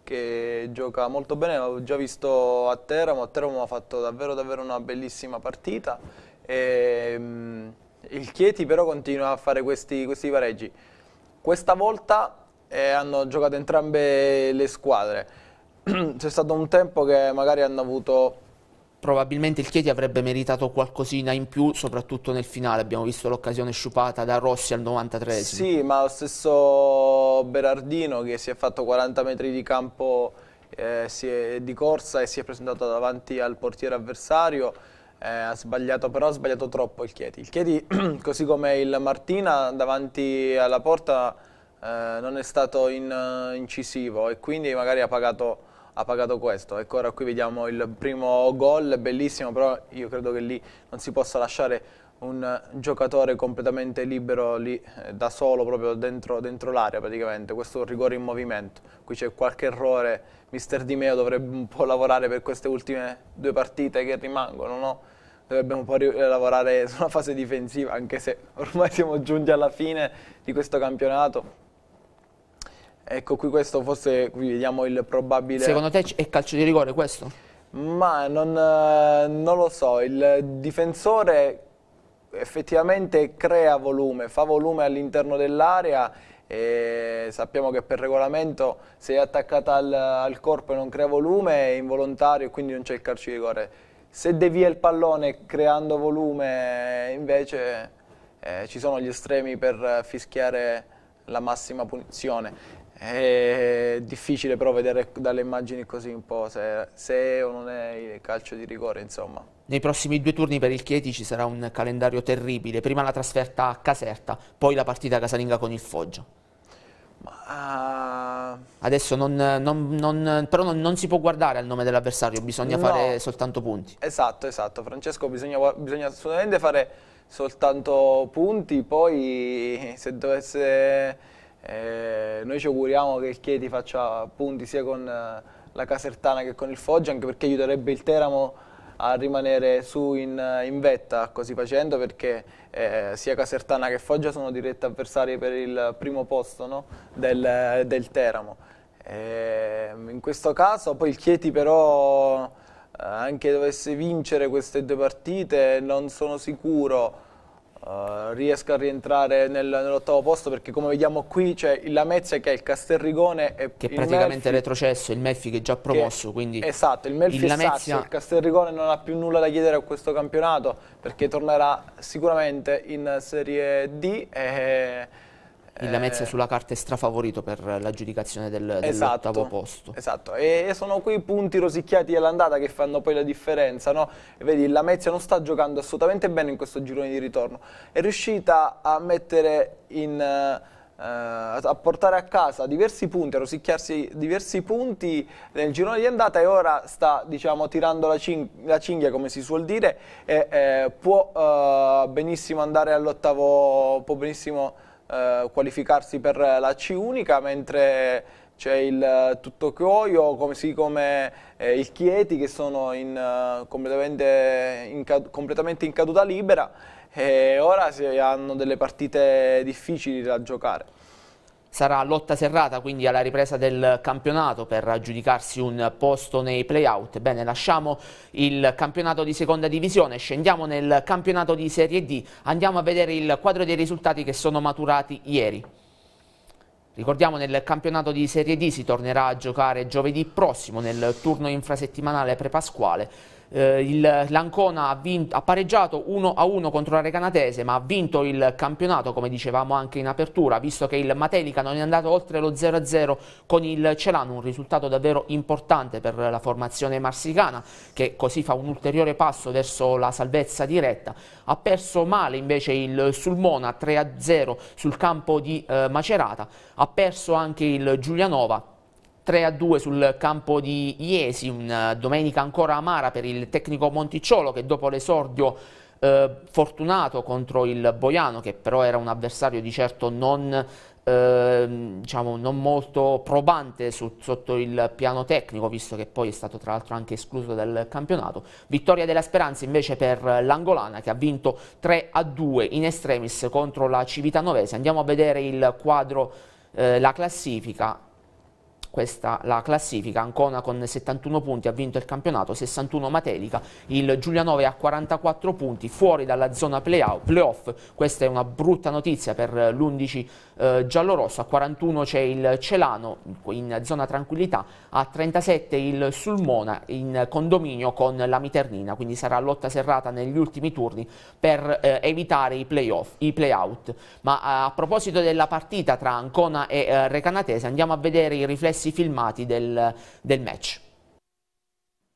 che gioca molto bene, l'ho già visto a Teramo, a Teramo ha fatto davvero, davvero una bellissima partita e, um, il Chieti però continua a fare questi, questi pareggi. Questa volta eh, hanno giocato entrambe le squadre, c'è stato un tempo che magari hanno avuto probabilmente il Chieti avrebbe meritato qualcosina in più, soprattutto nel finale. Abbiamo visto l'occasione sciupata da Rossi al 93. Sì, ma lo stesso Berardino che si è fatto 40 metri di campo eh, è, di corsa e si è presentato davanti al portiere avversario. Eh, ha sbagliato, però ha sbagliato troppo il Chieti. Il Chieti, così come il Martina, davanti alla porta eh, non è stato in, eh, incisivo e quindi magari ha pagato ha pagato questo. Ecco ora qui vediamo il primo gol, bellissimo, però io credo che lì non si possa lasciare un giocatore completamente libero lì eh, da solo proprio dentro, dentro l'area praticamente, questo rigore in movimento, qui c'è qualche errore, mister Di Meo dovrebbe un po' lavorare per queste ultime due partite che rimangono, no? dovrebbe un po' lavorare sulla fase difensiva anche se ormai siamo giunti alla fine di questo campionato, Ecco, qui questo forse, qui vediamo il probabile... Secondo te è calcio di rigore questo? Ma non, eh, non lo so, il difensore effettivamente crea volume, fa volume all'interno dell'area e sappiamo che per regolamento se è attaccata al, al, corpo e non crea volume è involontario e quindi non c'è il calcio di rigore. Se devia il pallone creando volume invece eh, ci sono gli estremi per fischiare la massima punizione. È difficile però vedere dalle immagini così un po' se, se è o non è il calcio di rigore, insomma. Nei prossimi due turni per il Chieti ci sarà un calendario terribile, prima la trasferta a Caserta, poi la partita casalinga con il Foggia. Ma... Adesso non, non, non, però non, si può guardare al nome dell'avversario, bisogna no. fare soltanto punti. Esatto, esatto. Francesco, bisogna, bisogna assolutamente fare soltanto punti, poi se dovesse eh, noi ci auguriamo che il Chieti faccia punti sia con eh, la Casertana che con il Foggia, anche perché aiuterebbe il Teramo a rimanere su in, in vetta così facendo perché eh, sia Casertana che Foggia sono diretti avversari per il primo posto no? del, del, Teramo. Eh, in questo caso poi il Chieti però eh, anche dovesse vincere queste due partite non sono sicuro eh, riesca a rientrare nel, nell'ottavo posto perché come vediamo qui c'è il Lamezia che è il Castelrigone e che è praticamente Melfi, retrocesso, il Melfi che è già promosso che, quindi esatto, il Melfi il, Lamezia... il Castelrigone non ha più nulla da chiedere a questo campionato perché tornerà sicuramente in Serie D e il Lamezia eh. sulla carta è strafavorito per l'aggiudicazione del, dell'ottavo esatto, posto. Esatto, e sono quei punti rosicchiati all'andata che fanno poi la differenza. No? Vedi, il Lamezia non sta giocando assolutamente bene in questo girone di ritorno. È riuscita a mettere in... Eh, a portare a casa diversi punti, a rosicchiarsi diversi punti nel girone di andata e ora sta diciamo, tirando la, cing la, cinghia come si suol dire e eh, può eh, benissimo andare all'ottavo, può benissimo eh, qualificarsi per la C unica, mentre c'è il eh, Tutto Chioio, così come eh, il Chieti che sono in, uh, completamente, in, completamente in caduta libera e ora si hanno delle partite difficili da giocare. Sarà lotta serrata quindi alla ripresa del campionato per aggiudicarsi un posto nei playout. Bene, lasciamo il campionato di seconda divisione, scendiamo nel campionato di Serie D, andiamo a vedere il quadro dei risultati che sono maturati ieri. Ricordiamo nel campionato di Serie D si tornerà a giocare giovedì prossimo nel turno infrasettimanale prepasquale eh, l'Ancona ha, ha pareggiato 1-1 contro la Recanatese ma ha vinto il campionato come dicevamo anche in apertura visto che il Matelica non è andato oltre lo 0-0 con il Celano un risultato davvero importante per la formazione marsicana che così fa un ulteriore passo verso la salvezza diretta ha perso male invece il Sulmona 3-0 sul campo di eh, Macerata ha perso anche il Giulianova 3 a 2 sul campo di Iesi, una eh, domenica ancora amara per il tecnico Monticciolo che dopo l'esordio eh, fortunato contro il Boiano, che però era un avversario di certo non, eh, diciamo, non molto probante su, sotto il piano tecnico, visto che poi è stato tra l'altro anche escluso dal campionato. Vittoria della Speranza invece per l'Angolana che ha vinto 3 a 2 in estremis contro la Civitanovese. Andiamo a vedere il quadro, eh, la classifica questa la classifica, Ancona con 71 punti ha vinto il campionato, 61 Matelica, il Giulianove ha 44 punti fuori dalla zona playoff, questa è una brutta notizia per l'11 eh, giallo-rosso, a 41 c'è il Celano in zona tranquillità, a 37 il Sulmona in condominio con la Miternina, quindi sarà lotta serrata negli ultimi turni per eh, evitare i playoff, i playout. Ma eh, a proposito della partita tra Ancona e eh, Recanatese andiamo a vedere i riflessi filmati del, del match.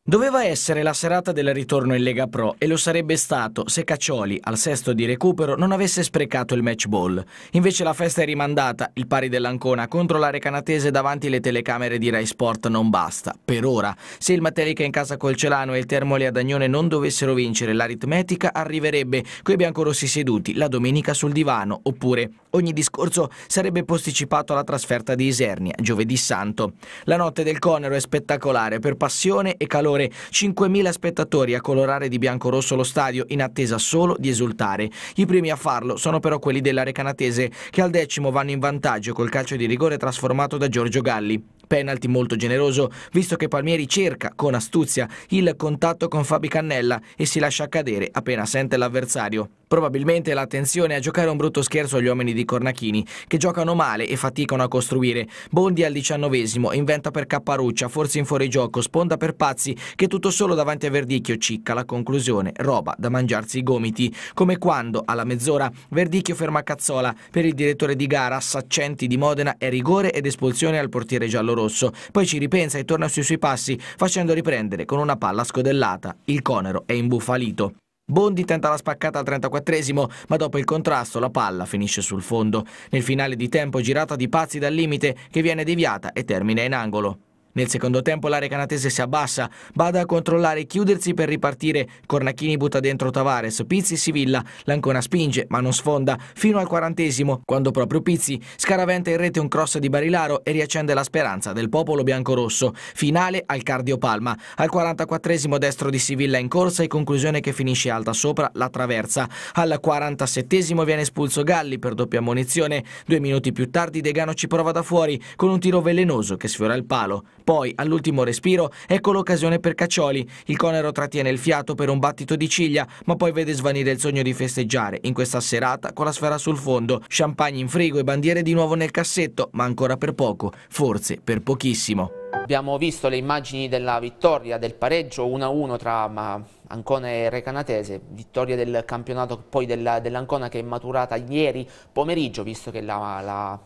Doveva essere la serata del ritorno in Lega Pro e lo sarebbe stato se Caccioli, al sesto di recupero, non avesse sprecato il match ball. Invece la festa è rimandata, il pari dell'Ancona contro la Recanatese davanti alle telecamere di Rai Sport non basta. Per ora, se il Materica in casa col Celano e il Termoli ad Agnone non dovessero vincere l'aritmetica, arriverebbe coi biancorossi seduti la domenica sul divano, oppure ogni discorso sarebbe posticipato alla trasferta di Isernia, giovedì santo. La notte del Conero è spettacolare per passione e calore ore, 5.000 spettatori a colorare di bianco-rosso lo stadio in attesa solo di esultare. I primi a farlo sono però quelli dell'Arecanatese che al decimo vanno in vantaggio col calcio di rigore trasformato da Giorgio Galli. Penalty molto generoso, visto che Palmieri cerca, con astuzia, il contatto con Fabi Cannella e si lascia cadere appena sente l'avversario. Probabilmente l'attenzione a giocare un brutto scherzo agli uomini di Cornachini, che giocano male e faticano a costruire. Bondi al diciannovesimo, inventa per Capparuccia, forse in fuorigioco, sponda per Pazzi, che tutto solo davanti a Verdicchio cicca la conclusione, roba da mangiarsi i gomiti. Come quando, alla mezz'ora, Verdicchio ferma Cazzola, per il direttore di gara, Saccenti di Modena è rigore ed espulsione al portiere giallo rosso, poi ci ripensa e torna sui suoi passi, facendo riprendere con una palla scodellata. Il Conero è imbufalito. Bondi tenta la spaccata al 34esimo, ma dopo il contrasto la palla finisce sul fondo. Nel finale di tempo girata di pazzi dal limite che viene deviata e termina in angolo. Nel secondo tempo l'area canatese si abbassa, Bada a controllare e chiudersi per ripartire, Cornacchini butta dentro Tavares, Pizzi Sivilla, l'Ancona spinge ma non sfonda fino al quarantesimo, quando proprio Pizzi scaraventa in rete un cross di Barilaro e riaccende la speranza del popolo biancorosso, finale al Cardio Palma, al 44 destro di Sivilla in corsa e conclusione che finisce alta sopra la traversa, al 47 viene espulso Galli per doppia ammonizione, due minuti più tardi Degano ci prova da fuori con un tiro velenoso che sfiora il palo. Poi, all'ultimo respiro, ecco l'occasione per Caccioli. Il Conero trattiene il fiato per un battito di ciglia, ma poi vede svanire il sogno di festeggiare, in questa serata, con la sfera sul fondo. Champagne in frigo e bandiere di nuovo nel cassetto, ma ancora per poco, forse per pochissimo. Abbiamo visto le immagini della vittoria, del pareggio 1-1 tra Ancona e Recanatese, vittoria del campionato poi dell'Ancona che è maturata ieri pomeriggio, visto che la, la,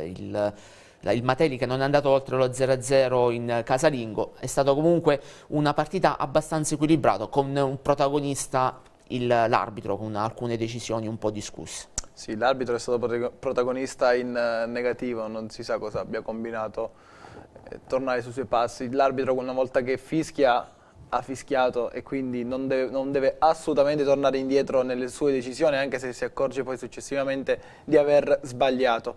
eh, il il Mateli che non è andato oltre lo 0-0 in casalingo, è stata comunque una partita abbastanza equilibrata con un protagonista l'arbitro con alcune decisioni un po' discusse. Sì, l'arbitro è stato protagonista in eh, negativo, non si sa cosa abbia combinato, eh, tornare sui suoi passi. L'arbitro una volta che fischia ha fischiato e quindi non deve, non deve, assolutamente tornare indietro nelle sue decisioni anche se si accorge poi successivamente di aver sbagliato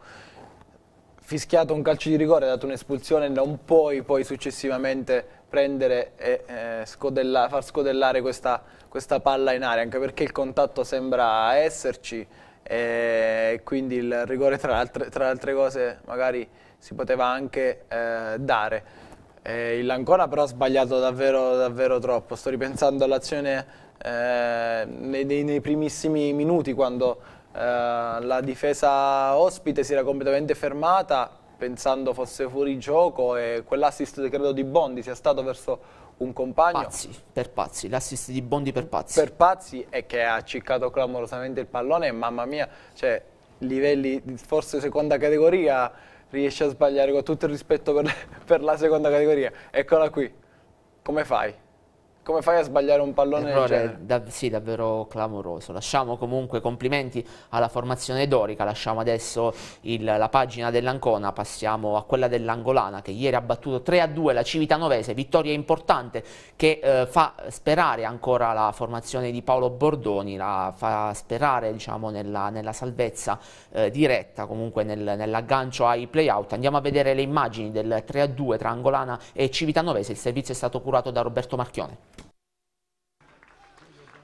fischiato un calcio di rigore, dato un'espulsione, non puoi poi successivamente prendere e eh, scodella, far scodellare questa, questa, palla in aria, anche perché il contatto sembra esserci e quindi il rigore tra, altre, tra altre cose magari si poteva anche eh, dare. E eh, il Lancona però ha sbagliato davvero, davvero troppo, sto ripensando all'azione eh, nei, nei primissimi minuti quando eh, la difesa ospite si era completamente fermata pensando fosse fuori gioco e quell'assist credo di Bondi sia stato verso un compagno pazzi, per pazzi, l'assist di Bondi per pazzi per pazzi e che ha ciccato clamorosamente il pallone mamma mia, cioè livelli forse seconda categoria riesce a sbagliare con tutto il rispetto per, per la seconda categoria eccola qui, come fai? Come fai a sbagliare un pallone Errore, da, sì, davvero clamoroso. Lasciamo comunque complimenti alla formazione dorica, lasciamo adesso il, la pagina dell'Ancona, passiamo a quella dell'Angolana che ieri ha battuto 3-2 la Civitanovese, vittoria importante che eh, fa sperare ancora la formazione di Paolo Bordoni, la fa sperare diciamo, nella, nella salvezza eh, diretta, comunque nel, nell'aggancio ai playout. Andiamo a vedere le immagini del 3-2 tra Angolana e Civitanovese, il servizio è stato curato da Roberto Marchione.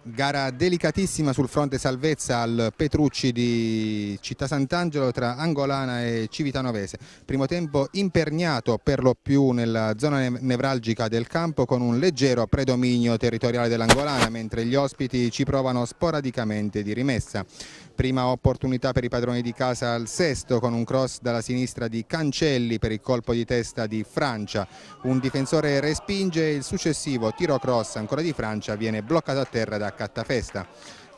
Gara delicatissima sul fronte salvezza al Petrucci di Città Sant'Angelo tra Angolana e Civitanovese. Primo tempo imperniato per lo più nella zona nevralgica del campo con un leggero predominio territoriale dell'Angolana mentre gli ospiti ci provano sporadicamente di rimessa prima opportunità per i padroni di casa al sesto con un cross dalla sinistra di Cancelli per il colpo di testa di Francia. Un difensore respinge e il successivo tiro cross ancora di Francia viene bloccato a terra da Cattafesta.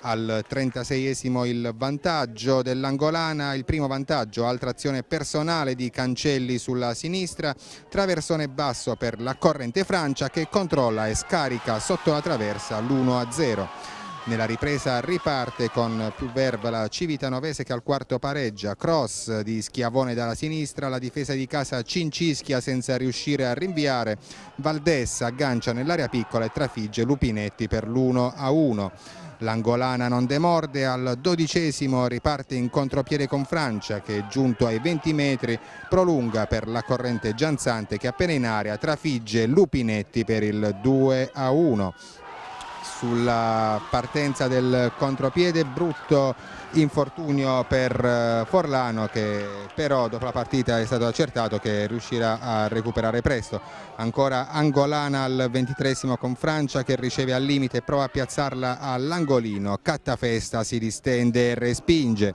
Al 36esimo il vantaggio dell'Angolana, il primo vantaggio, altra azione personale di Cancelli sulla sinistra, traversone basso per la corrente Francia che controlla e scarica sotto la traversa l'1-0. Nella ripresa riparte con più verba la Civitanovese che al quarto pareggia, cross di Schiavone dalla sinistra, la difesa di casa Cincischia senza riuscire a rinviare, Valdessa aggancia nell'area piccola e trafigge Lupinetti per l'1 a 1. L'angolana non demorde, al dodicesimo riparte in contropiede con Francia che giunto ai 20 metri prolunga per la corrente Gianzante che appena in area trafigge Lupinetti per il 2 a 1 sulla partenza del contropiede, brutto infortunio per eh, Forlano che però dopo la partita è stato accertato che riuscirà a recuperare presto. Ancora Angolana al ventitresimo con Francia che riceve al limite e prova a piazzarla all'angolino, Cattafesta si distende e respinge.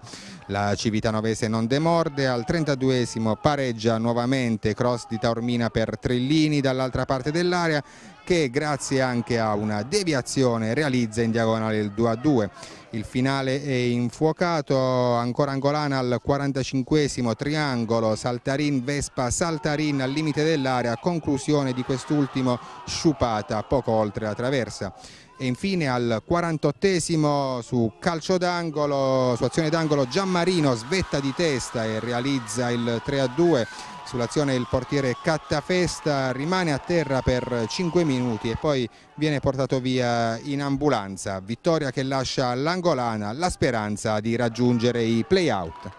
La Civitanovese non demorde, al trentaduesimo pareggia nuovamente cross di Taormina per Trillini dall'altra parte dell'area che grazie anche a una deviazione realizza in diagonale il 2 a 2. Il finale è infuocato, ancora Angolana al 45esimo, triangolo, Saltarin, Vespa, Saltarin al limite dell'area, conclusione di quest'ultimo sciupata poco oltre la traversa. E infine al 48esimo su calcio d'angolo, su azione d'angolo Giammarino svetta di testa e realizza il 3 a 2 Sull'azione il portiere Cattafesta rimane a terra per 5 minuti e poi viene portato via in ambulanza. Vittoria che lascia all'angolana la speranza di raggiungere i play-out.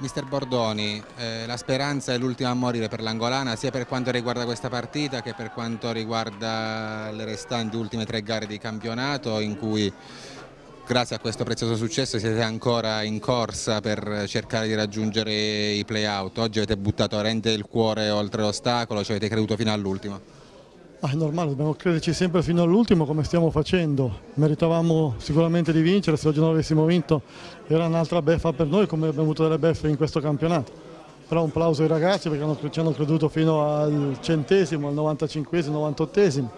Mister Bordoni, eh, la speranza è l'ultima a morire per l'Angolana sia per quanto riguarda questa partita che per quanto riguarda le restanti ultime tre gare di campionato in cui grazie a questo prezioso successo siete ancora in corsa per cercare di raggiungere i play-out. Oggi avete buttato a rente il cuore oltre l'ostacolo, ci avete creduto fino all'ultimo. Ah, è normale, dobbiamo crederci sempre fino all'ultimo come stiamo facendo. Meritavamo sicuramente di vincere, se oggi non avessimo vinto era un'altra beffa per noi come abbiamo avuto delle beffe in questo campionato. Però un plauso ai ragazzi perché ci hanno creduto fino al centesimo, al 95esimo, al 98esimo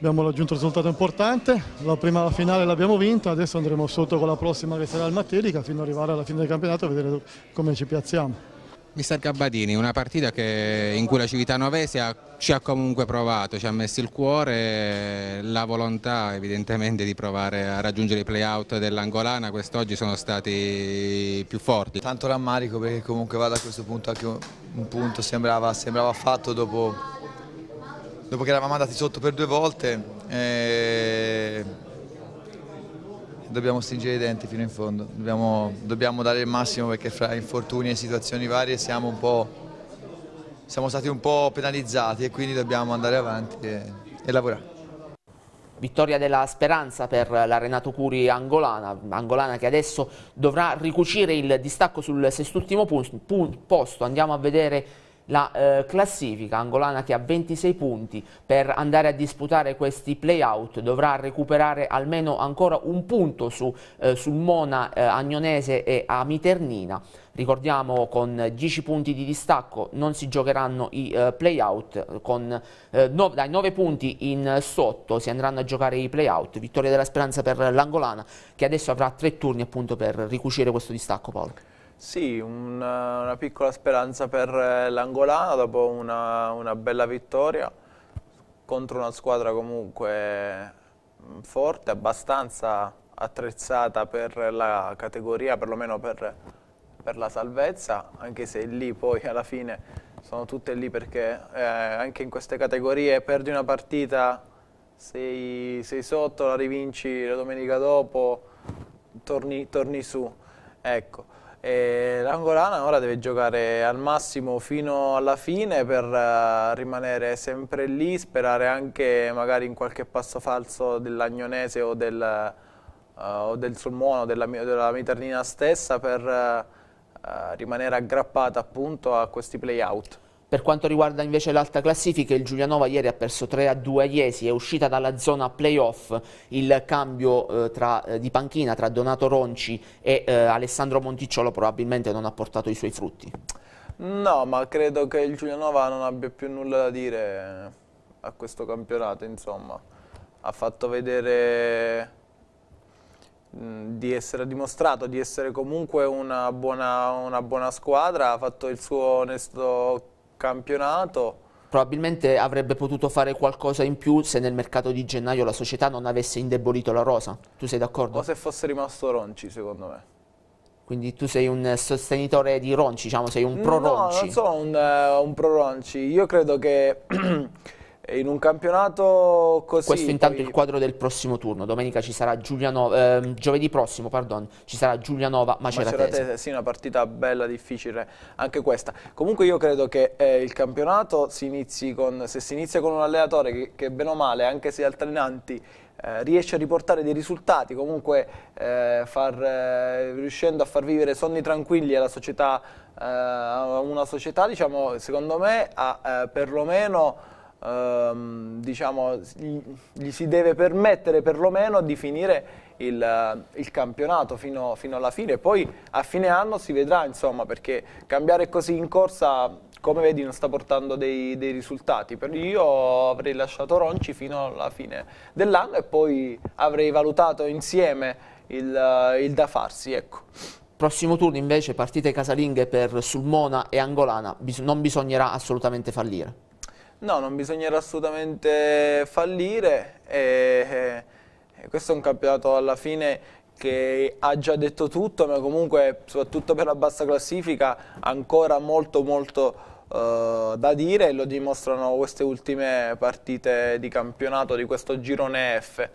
Abbiamo raggiunto un risultato importante, la prima finale l'abbiamo vinta, adesso andremo sotto con la prossima che sarà il Matelica fino ad arrivare alla fine del campionato e vedere come ci piazziamo. Mister Gabbadini, una partita che, in cui la Civittanovese ci ha comunque provato, ci ha messo il cuore, la volontà evidentemente di provare a raggiungere i play-out dell'Angolana, quest'oggi sono stati più forti. Tanto rammarico perché comunque va da questo punto anche un punto, sembrava, sembrava fatto dopo dopo che eravamo andati sotto per due volte eh, dobbiamo stringere i denti fino in fondo, dobbiamo, dobbiamo, dare il massimo perché fra infortuni e situazioni varie siamo, siamo stati un po' penalizzati e quindi dobbiamo andare avanti e, e lavorare. Vittoria della speranza per la Renato Curi angolana, angolana che adesso dovrà ricucire il distacco sul sest'ultimo posto. Andiamo a vedere la eh, classifica angolana che ha 26 punti per andare a disputare questi playout dovrà recuperare almeno ancora un punto su, eh, sul Mona eh, Agnonese e Amiternina ricordiamo con 10 punti di distacco non si giocheranno i eh, playout con, eh, no, dai 9 punti in sotto si andranno a giocare i playout vittoria della speranza per l'angolana che adesso avrà tre turni appunto per ricucire questo distacco Paolo sì, una, una piccola speranza per eh, l'Angolana dopo una, una bella vittoria contro una squadra comunque mm, forte, abbastanza attrezzata per la categoria, perlomeno per, per, la salvezza, anche se lì poi alla fine sono tutte lì perché eh, anche in queste categorie perdi una partita, sei, sei, sotto, la rivinci la domenica dopo, torni, torni su. Ecco l'Angolana ora deve giocare al massimo fino alla fine per eh, rimanere sempre lì, sperare anche magari in qualche passo falso dell'Agnonese o del, uh, del Sulmono, della, della Miternina stessa per uh, rimanere aggrappata appunto a questi play out. Per quanto riguarda invece l'alta classifica, il Giulianova ieri ha perso 3 a 2 a Iesi, è uscita dalla zona playoff il cambio eh, tra, eh, di panchina tra Donato Ronci e eh, Alessandro Monticciolo probabilmente non ha portato i suoi frutti. No, ma credo che il Giulianova non abbia più nulla da dire a questo campionato, insomma. Ha fatto vedere di essere dimostrato di essere comunque una buona, una buona squadra, ha fatto il suo onesto campionato probabilmente avrebbe potuto fare qualcosa in più se nel mercato di gennaio la società non avesse indebolito la rosa. Tu sei d'accordo? O se fosse rimasto Ronci, secondo me. Quindi tu sei un eh, sostenitore di Ronci, diciamo, sei un pro Ronci. No, non sono un, uh, un pro Ronci. Io credo che in un campionato così... Questo intanto poi... il quadro del prossimo turno, domenica ci sarà Giulianova, ehm, giovedì prossimo pardon, ci sarà Giulianova Maceratese. Maceratese, sì una partita bella, difficile anche questa. Comunque io credo che eh, il campionato si inizi con, se si inizia con un allenatore che, che bene o male, anche se alternanti, eh, riesce a riportare dei risultati, comunque eh, far, eh, riuscendo a far vivere sonni tranquilli alla società, eh, a una società diciamo secondo me ha perlomeno ehm, diciamo, gli, gli si deve permettere perlomeno di finire il, eh, il campionato fino, fino, alla fine. Poi a fine anno si vedrà, insomma, perché cambiare così in corsa, come vedi, non sta portando dei, dei risultati. Per io avrei lasciato Ronci fino alla fine dell'anno e poi avrei valutato insieme il, eh, il da farsi. Ecco. Prossimo turno invece partite casalinghe per Sulmona e Angolana, non bisognerà assolutamente fallire. No, non bisognerà assolutamente fallire e, e questo è un campionato alla fine che ha già detto tutto, ma comunque soprattutto per la bassa classifica ancora molto molto eh, da dire e lo dimostrano queste ultime partite di campionato di questo girone F.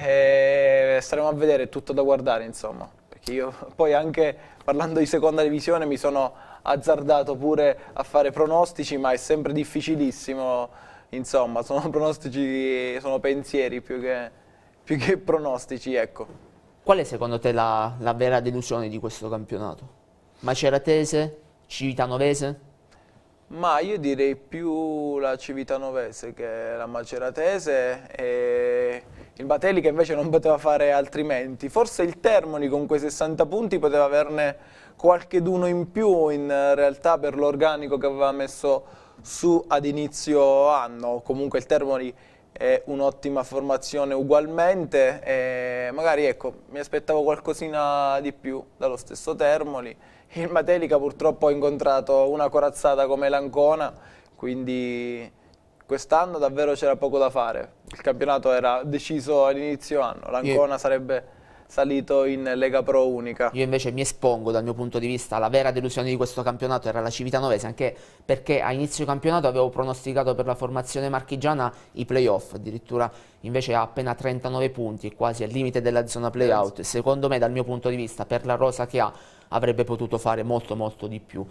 E staremo a vedere, è tutto da guardare insomma. Perché io poi anche parlando di seconda divisione mi sono azzardato pure a fare pronostici, ma è sempre difficilissimo, insomma, sono pronostici, sono pensieri più che, più che pronostici, ecco. Qual è secondo te la, la vera delusione di questo campionato? Maceratese? Civitanovese? Ma io direi più la Civitanovese che la Maceratese e il Batelli che invece non poteva fare altrimenti. Forse il Termoni con quei 60 punti poteva averne qualche qualcheduno in più in eh, realtà per l'organico che aveva messo su ad inizio anno. Comunque il Termoli è un'ottima formazione ugualmente e magari ecco, mi aspettavo qualcosina di più dallo stesso Termoli. Il Matelica purtroppo ha incontrato una corazzata come l'Ancona, quindi quest'anno davvero c'era poco da fare. Il campionato era deciso all'inizio anno, l'Ancona sarebbe salito in Lega Pro Unica. Io invece mi espongo dal mio punto di vista, la vera delusione di questo campionato era la Civitanovese, anche perché a inizio campionato avevo pronosticato per la formazione marchigiana i playoff, addirittura invece ha appena 39 punti, quasi al limite della zona playout. Secondo me dal mio punto di vista per la rosa che ha avrebbe potuto fare molto molto di più.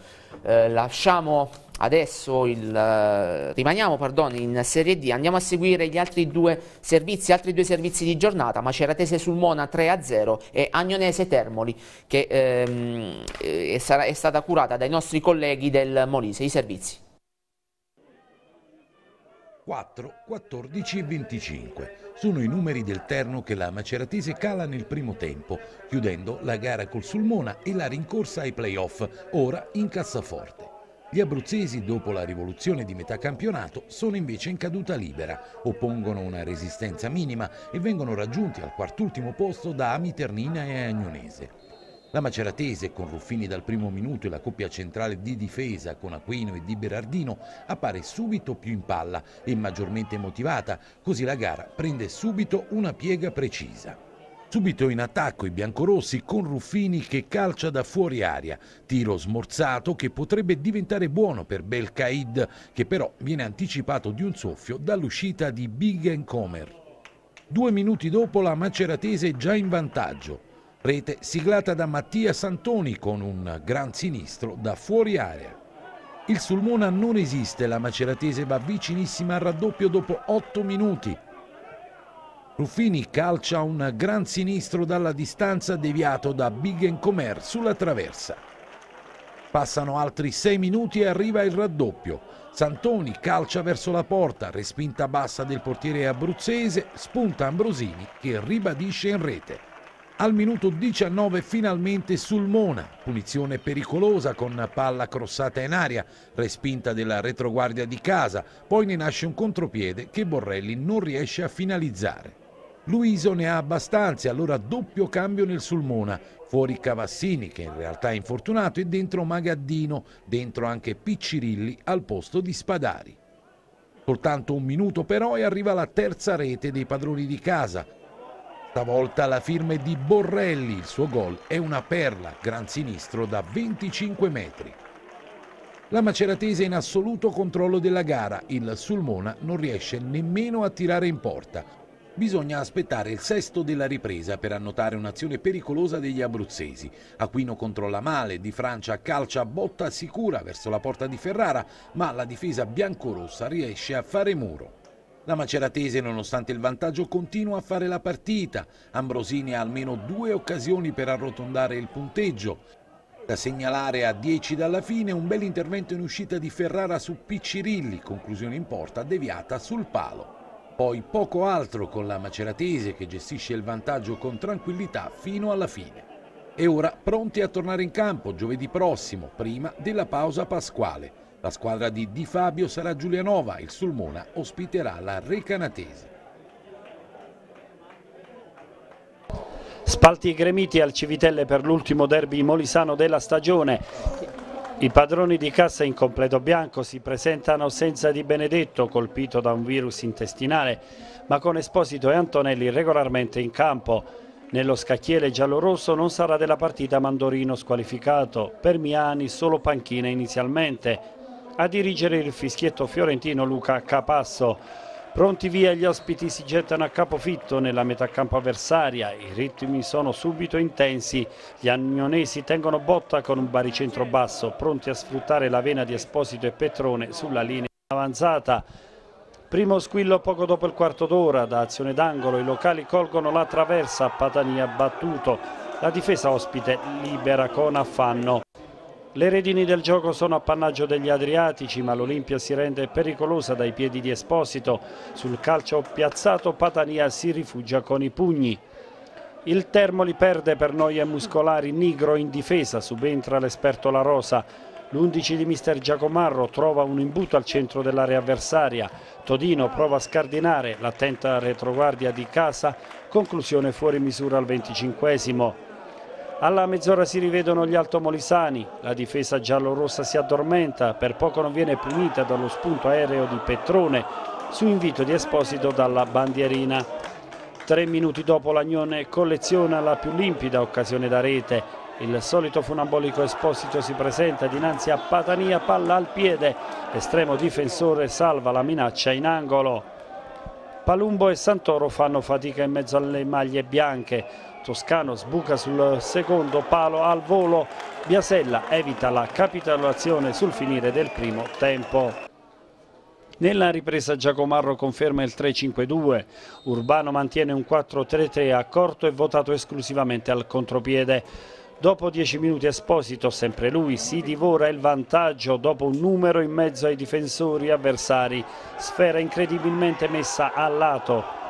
Eh, lasciamo adesso il, eh, rimaniamo pardon, in Serie D, andiamo a seguire gli altri due servizi, altri due servizi di giornata, Maceratese Sulmona 3-0 e Agnonese Termoli che ehm, è, eh, sarà, è stata curata dai nostri colleghi del Molise, i servizi. 4, 14 e 25 sono i numeri del terno che la Maceratese cala nel primo tempo, chiudendo la gara col Sulmona e la rincorsa ai playoff, ora in cassaforte. Gli abruzzesi, dopo la rivoluzione di metà campionato, sono invece in caduta libera, oppongono una resistenza minima e vengono raggiunti al quartultimo posto da Amiternina e Agnonese. La Maceratese, con Ruffini dal primo minuto e la coppia centrale di difesa con Aquino e Di Berardino, appare subito più in palla e maggiormente motivata, così la gara prende subito una piega precisa. Subito in attacco i biancorossi con Ruffini che calcia da fuori aria, tiro smorzato che potrebbe diventare buono per Belkaid che però viene anticipato di un soffio dall'uscita di Big Encomer. Due minuti dopo la Maceratese è già in vantaggio. Rete siglata da Mattia Santoni con un gran sinistro da fuori area. Il Sulmona non esiste, la Maceratese va vicinissima al raddoppio dopo 8 minuti. Ruffini calcia un gran sinistro dalla distanza deviato da Biggencomer sulla traversa. Passano altri sei minuti e arriva il raddoppio. Santoni calcia verso la porta, respinta bassa del portiere abruzzese, spunta Ambrosini che ribadisce in rete. Al minuto 19 finalmente Sulmona, punizione pericolosa con palla crossata in aria, respinta della retroguardia di casa, poi ne nasce un contropiede che Borrelli non riesce a finalizzare. Luiso ne ha abbastanza, allora doppio cambio nel Sulmona, fuori Cavassini che in realtà è infortunato e dentro Magaddino, dentro anche Piccirilli al posto di Spadari. Soltanto un minuto però e arriva la terza rete dei padroni di casa. Stavolta la firma è di Borrelli, il suo gol è una perla, gran sinistro da 25 metri. La Maceratese è in assoluto controllo della gara, il Sulmona non riesce nemmeno a tirare in porta. Bisogna aspettare il sesto della ripresa per annotare un'azione pericolosa degli abruzzesi. Aquino controlla male, Di Francia calcia botta sicura verso la porta di Ferrara, ma la difesa biancorossa riesce a fare muro. La Maceratese, nonostante il vantaggio, continua a fare la partita. Ambrosini ha almeno due occasioni per arrotondare il punteggio. Da segnalare a 10 dalla fine un bel intervento in uscita di Ferrara su Piccirilli, conclusione in porta deviata sul palo. Poi poco altro con la Maceratese che gestisce il vantaggio con tranquillità fino alla fine. E ora pronti a tornare in campo giovedì prossimo, prima della pausa pasquale. La squadra di Di Fabio sarà Giulianova, il Sulmona ospiterà la Recanatese. Spalti gremiti al Civitelle per l'ultimo derby molisano della stagione. I padroni di cassa in completo bianco si presentano senza Di Benedetto, colpito da un virus intestinale, ma con Esposito e Antonelli regolarmente in campo. Nello scacchiere giallorosso non sarà della partita Mandorino squalificato, per Miani solo panchina inizialmente. A dirigere il fischietto fiorentino Luca Capasso, Pronti via gli ospiti si gettano a capofitto nella metà campo avversaria, i ritmi sono subito intensi, gli agnonesi tengono botta con un baricentro basso, pronti a sfruttare la vena di Esposito e Petrone sulla linea avanzata. Primo squillo poco dopo il quarto d'ora, da azione d'angolo i locali colgono la traversa, Patania battuto, la difesa ospite libera con affanno. Le redini del gioco sono appannaggio degli Adriatici, ma l'Olimpia si rende pericolosa dai piedi di Esposito. Sul calcio piazzato Patania si rifugia con i pugni. Il Termoli perde per noie muscolari, Nigro in difesa, subentra l'esperto La Rosa. L'11 di mister Giacomarro trova un imbuto al centro dell'area avversaria. Todino prova a scardinare l'attenta retroguardia di casa, conclusione fuori misura al 25 alla mezz'ora si rivedono gli altomolisani, la difesa giallorossa si addormenta, per poco non viene punita dallo spunto aereo di Petrone su invito di Esposito dalla bandierina. Tre minuti dopo l'Agnone colleziona la più limpida occasione da rete. Il solito funambolico Esposito si presenta dinanzi a Patania, palla al piede, estremo difensore salva la minaccia in angolo. Palumbo e Santoro fanno fatica in mezzo alle maglie bianche, Toscano sbuca sul secondo palo al volo, Biasella evita la capitolazione sul finire del primo tempo. Nella ripresa Giacomarro conferma il 3-5-2, Urbano mantiene un 4-3-3 accorto e votato esclusivamente al contropiede. Dopo 10 minuti Esposito, sempre lui, si divora il vantaggio dopo un numero in mezzo ai difensori avversari. Sfera incredibilmente messa a lato.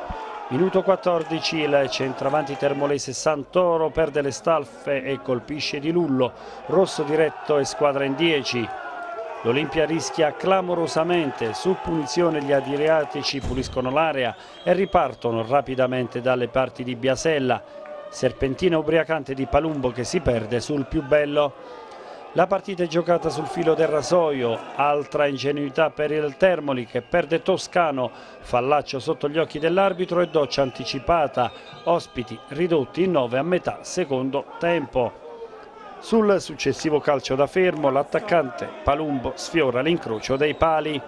Minuto 14, il centravanti termolese Santoro perde le staffe e colpisce di Lullo, rosso diretto e squadra in 10. L'Olimpia rischia clamorosamente, su punizione gli adriatici puliscono l'area e ripartono rapidamente dalle parti di Biasella, serpentina ubriacante di Palumbo che si perde sul più bello. La partita è giocata sul filo del rasoio, altra ingenuità per il Termoli che perde Toscano, fallaccio sotto gli occhi dell'arbitro e doccia anticipata, ospiti ridotti in 9 a metà secondo tempo. Sul successivo calcio da fermo l'attaccante Palumbo sfiora l'incrocio dei pali.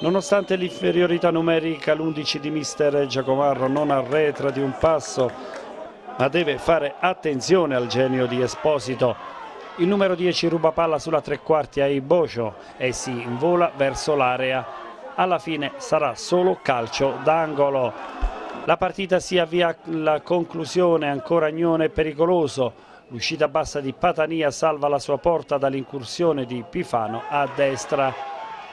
Nonostante l'inferiorità numerica l'11 di mister Giacomarro non arretra di un passo ma deve fare attenzione al genio di Esposito il numero 10 ruba palla sulla tre quarti ai Bocio e si invola verso l'area. Alla fine sarà solo calcio d'angolo. La partita si avvia alla conclusione, ancora Agnone pericoloso. L'uscita bassa di Patania salva la sua porta dall'incursione di Pifano a destra.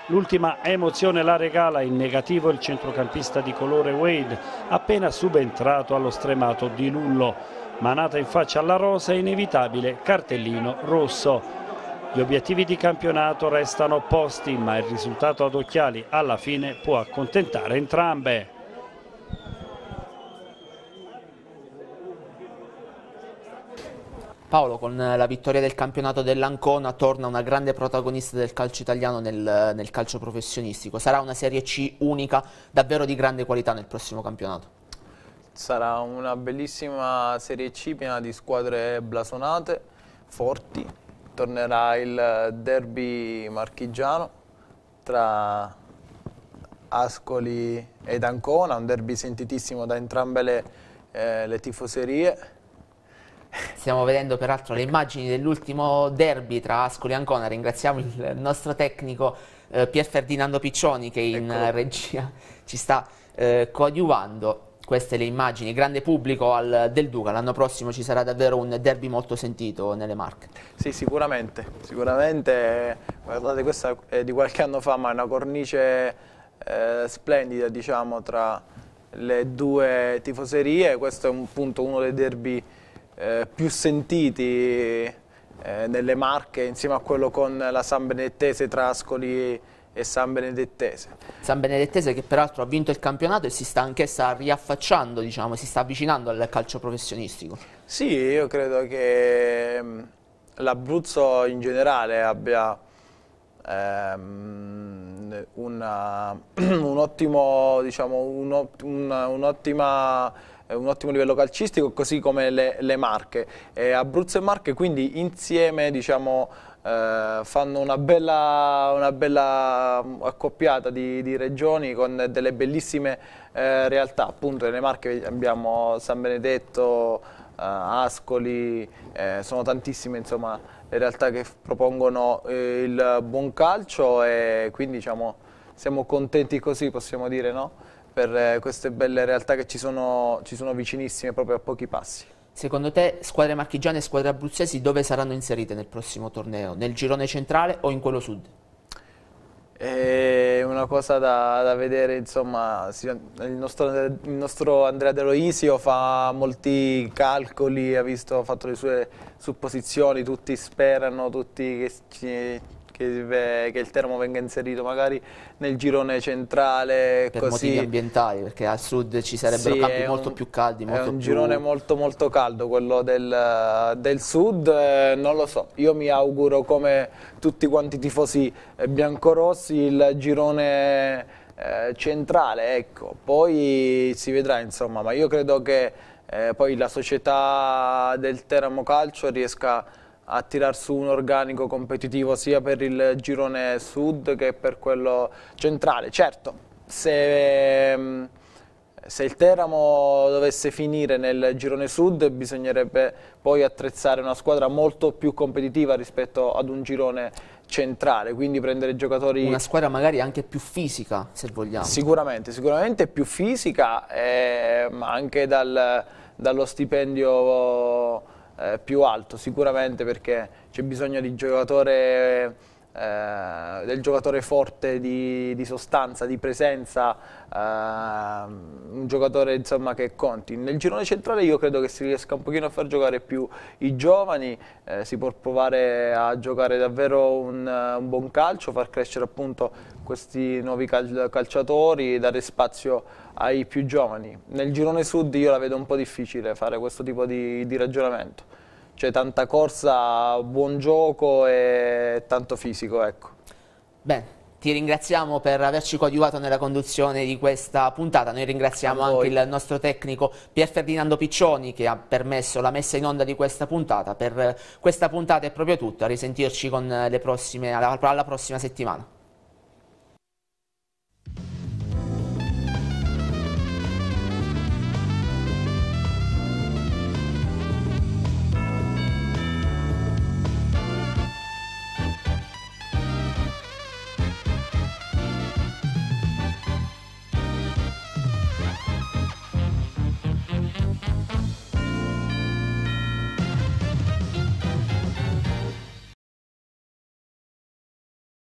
L'ultima emozione la regala in negativo il centrocampista di colore Wade, appena subentrato allo stremato di Lullo manata in faccia alla rosa e inevitabile cartellino rosso. Gli obiettivi di campionato restano opposti, ma il risultato ad occhiali alla fine può accontentare entrambe. Paolo, con eh, la vittoria del campionato dell'Ancona torna una grande protagonista del calcio italiano nel, nel calcio professionistico. Sarà una Serie C unica, davvero di grande qualità nel prossimo campionato. Sarà una bellissima Serie C piena di squadre blasonate, forti. Tornerà il derby marchigiano tra Ascoli ed Ancona, un derby sentitissimo da entrambe le, eh, le tifoserie. Stiamo vedendo peraltro le immagini dell'ultimo derby tra Ascoli e Ancona, ringraziamo il nostro tecnico eh, Pier Ferdinando Piccioni che in ecco. regia ci sta eh, coadiuvando queste le immagini, grande pubblico al, del Duca, l'anno prossimo ci sarà davvero un derby molto sentito nelle Marche. Sì, sicuramente, sicuramente, guardate questa è di qualche anno fa, ma è una cornice eh, splendida diciamo, tra le due tifoserie, questo è un punto, uno dei derby eh, più sentiti eh, nelle Marche, insieme a quello con la San Benettese, Trascoli e San Benedettese. San Benedettese che peraltro ha vinto il campionato e si sta anch'essa riaffacciando, diciamo, si sta avvicinando al calcio professionistico. Sì, io credo che mm, l'Abruzzo in generale abbia ehm, una, un, ottimo, diciamo, un, un, un, ottima, un, ottimo, livello calcistico, così come le, le Marche. E Abruzzo e Marche quindi insieme diciamo, eh, fanno una bella, una bella mm, accoppiata di, di, regioni con delle bellissime eh, realtà, appunto nelle Marche abbiamo San Benedetto, eh, Ascoli, eh, sono tantissime insomma le realtà che propongono eh, il buon calcio e quindi diciamo siamo contenti così possiamo dire no? per queste belle realtà che ci sono, ci sono vicinissime proprio a pochi passi. Secondo te squadre marchigiane e squadre abruzzesi dove saranno inserite nel prossimo torneo? Nel girone centrale o in quello sud? È una cosa da, da vedere, insomma, il nostro, il nostro Andrea De Loisio fa molti calcoli, ha, visto, ha fatto le sue supposizioni, tutti sperano, tutti che ci, che, eh, che, il Teramo venga inserito magari nel girone centrale. Per così. motivi ambientali, perché al sud ci sarebbero sì, campi un, molto più caldi. Molto è un più... girone molto molto caldo quello del, eh, del sud, eh, non lo so, io mi auguro come tutti quanti i tifosi eh, biancorossi il girone... Eh, centrale, ecco. poi si vedrà insomma, ma io credo che eh, poi la società del Teramo Calcio riesca a a tirar su un organico competitivo sia per il girone sud che per quello centrale. Certo, se, se il Teramo dovesse finire nel girone sud bisognerebbe poi attrezzare una squadra molto più competitiva rispetto ad un girone centrale, quindi prendere giocatori... Una squadra magari anche più fisica, se vogliamo. Sicuramente, sicuramente più fisica, eh, ma anche dal, dallo stipendio eh, più alto sicuramente perché c'è bisogno giocatore, eh, del giocatore forte di, di sostanza, di presenza, eh, un giocatore insomma, che conti. Nel girone centrale io credo che si riesca un pochino a far giocare più i giovani, eh, si può provare a giocare davvero un, un buon calcio, far crescere appunto questi nuovi calciatori, dare spazio a ai più giovani. Nel girone sud io la vedo un po' difficile fare questo tipo di, di ragionamento. C'è tanta corsa, buon gioco e tanto fisico, ecco. Bene, ti ringraziamo per averci coadiuvato nella conduzione di questa puntata. Noi ringraziamo anche il nostro tecnico Pier Ferdinando Piccioni che ha permesso la messa in onda di questa puntata. Per questa puntata è proprio tutto, a risentirci le prossime, alla prossima settimana.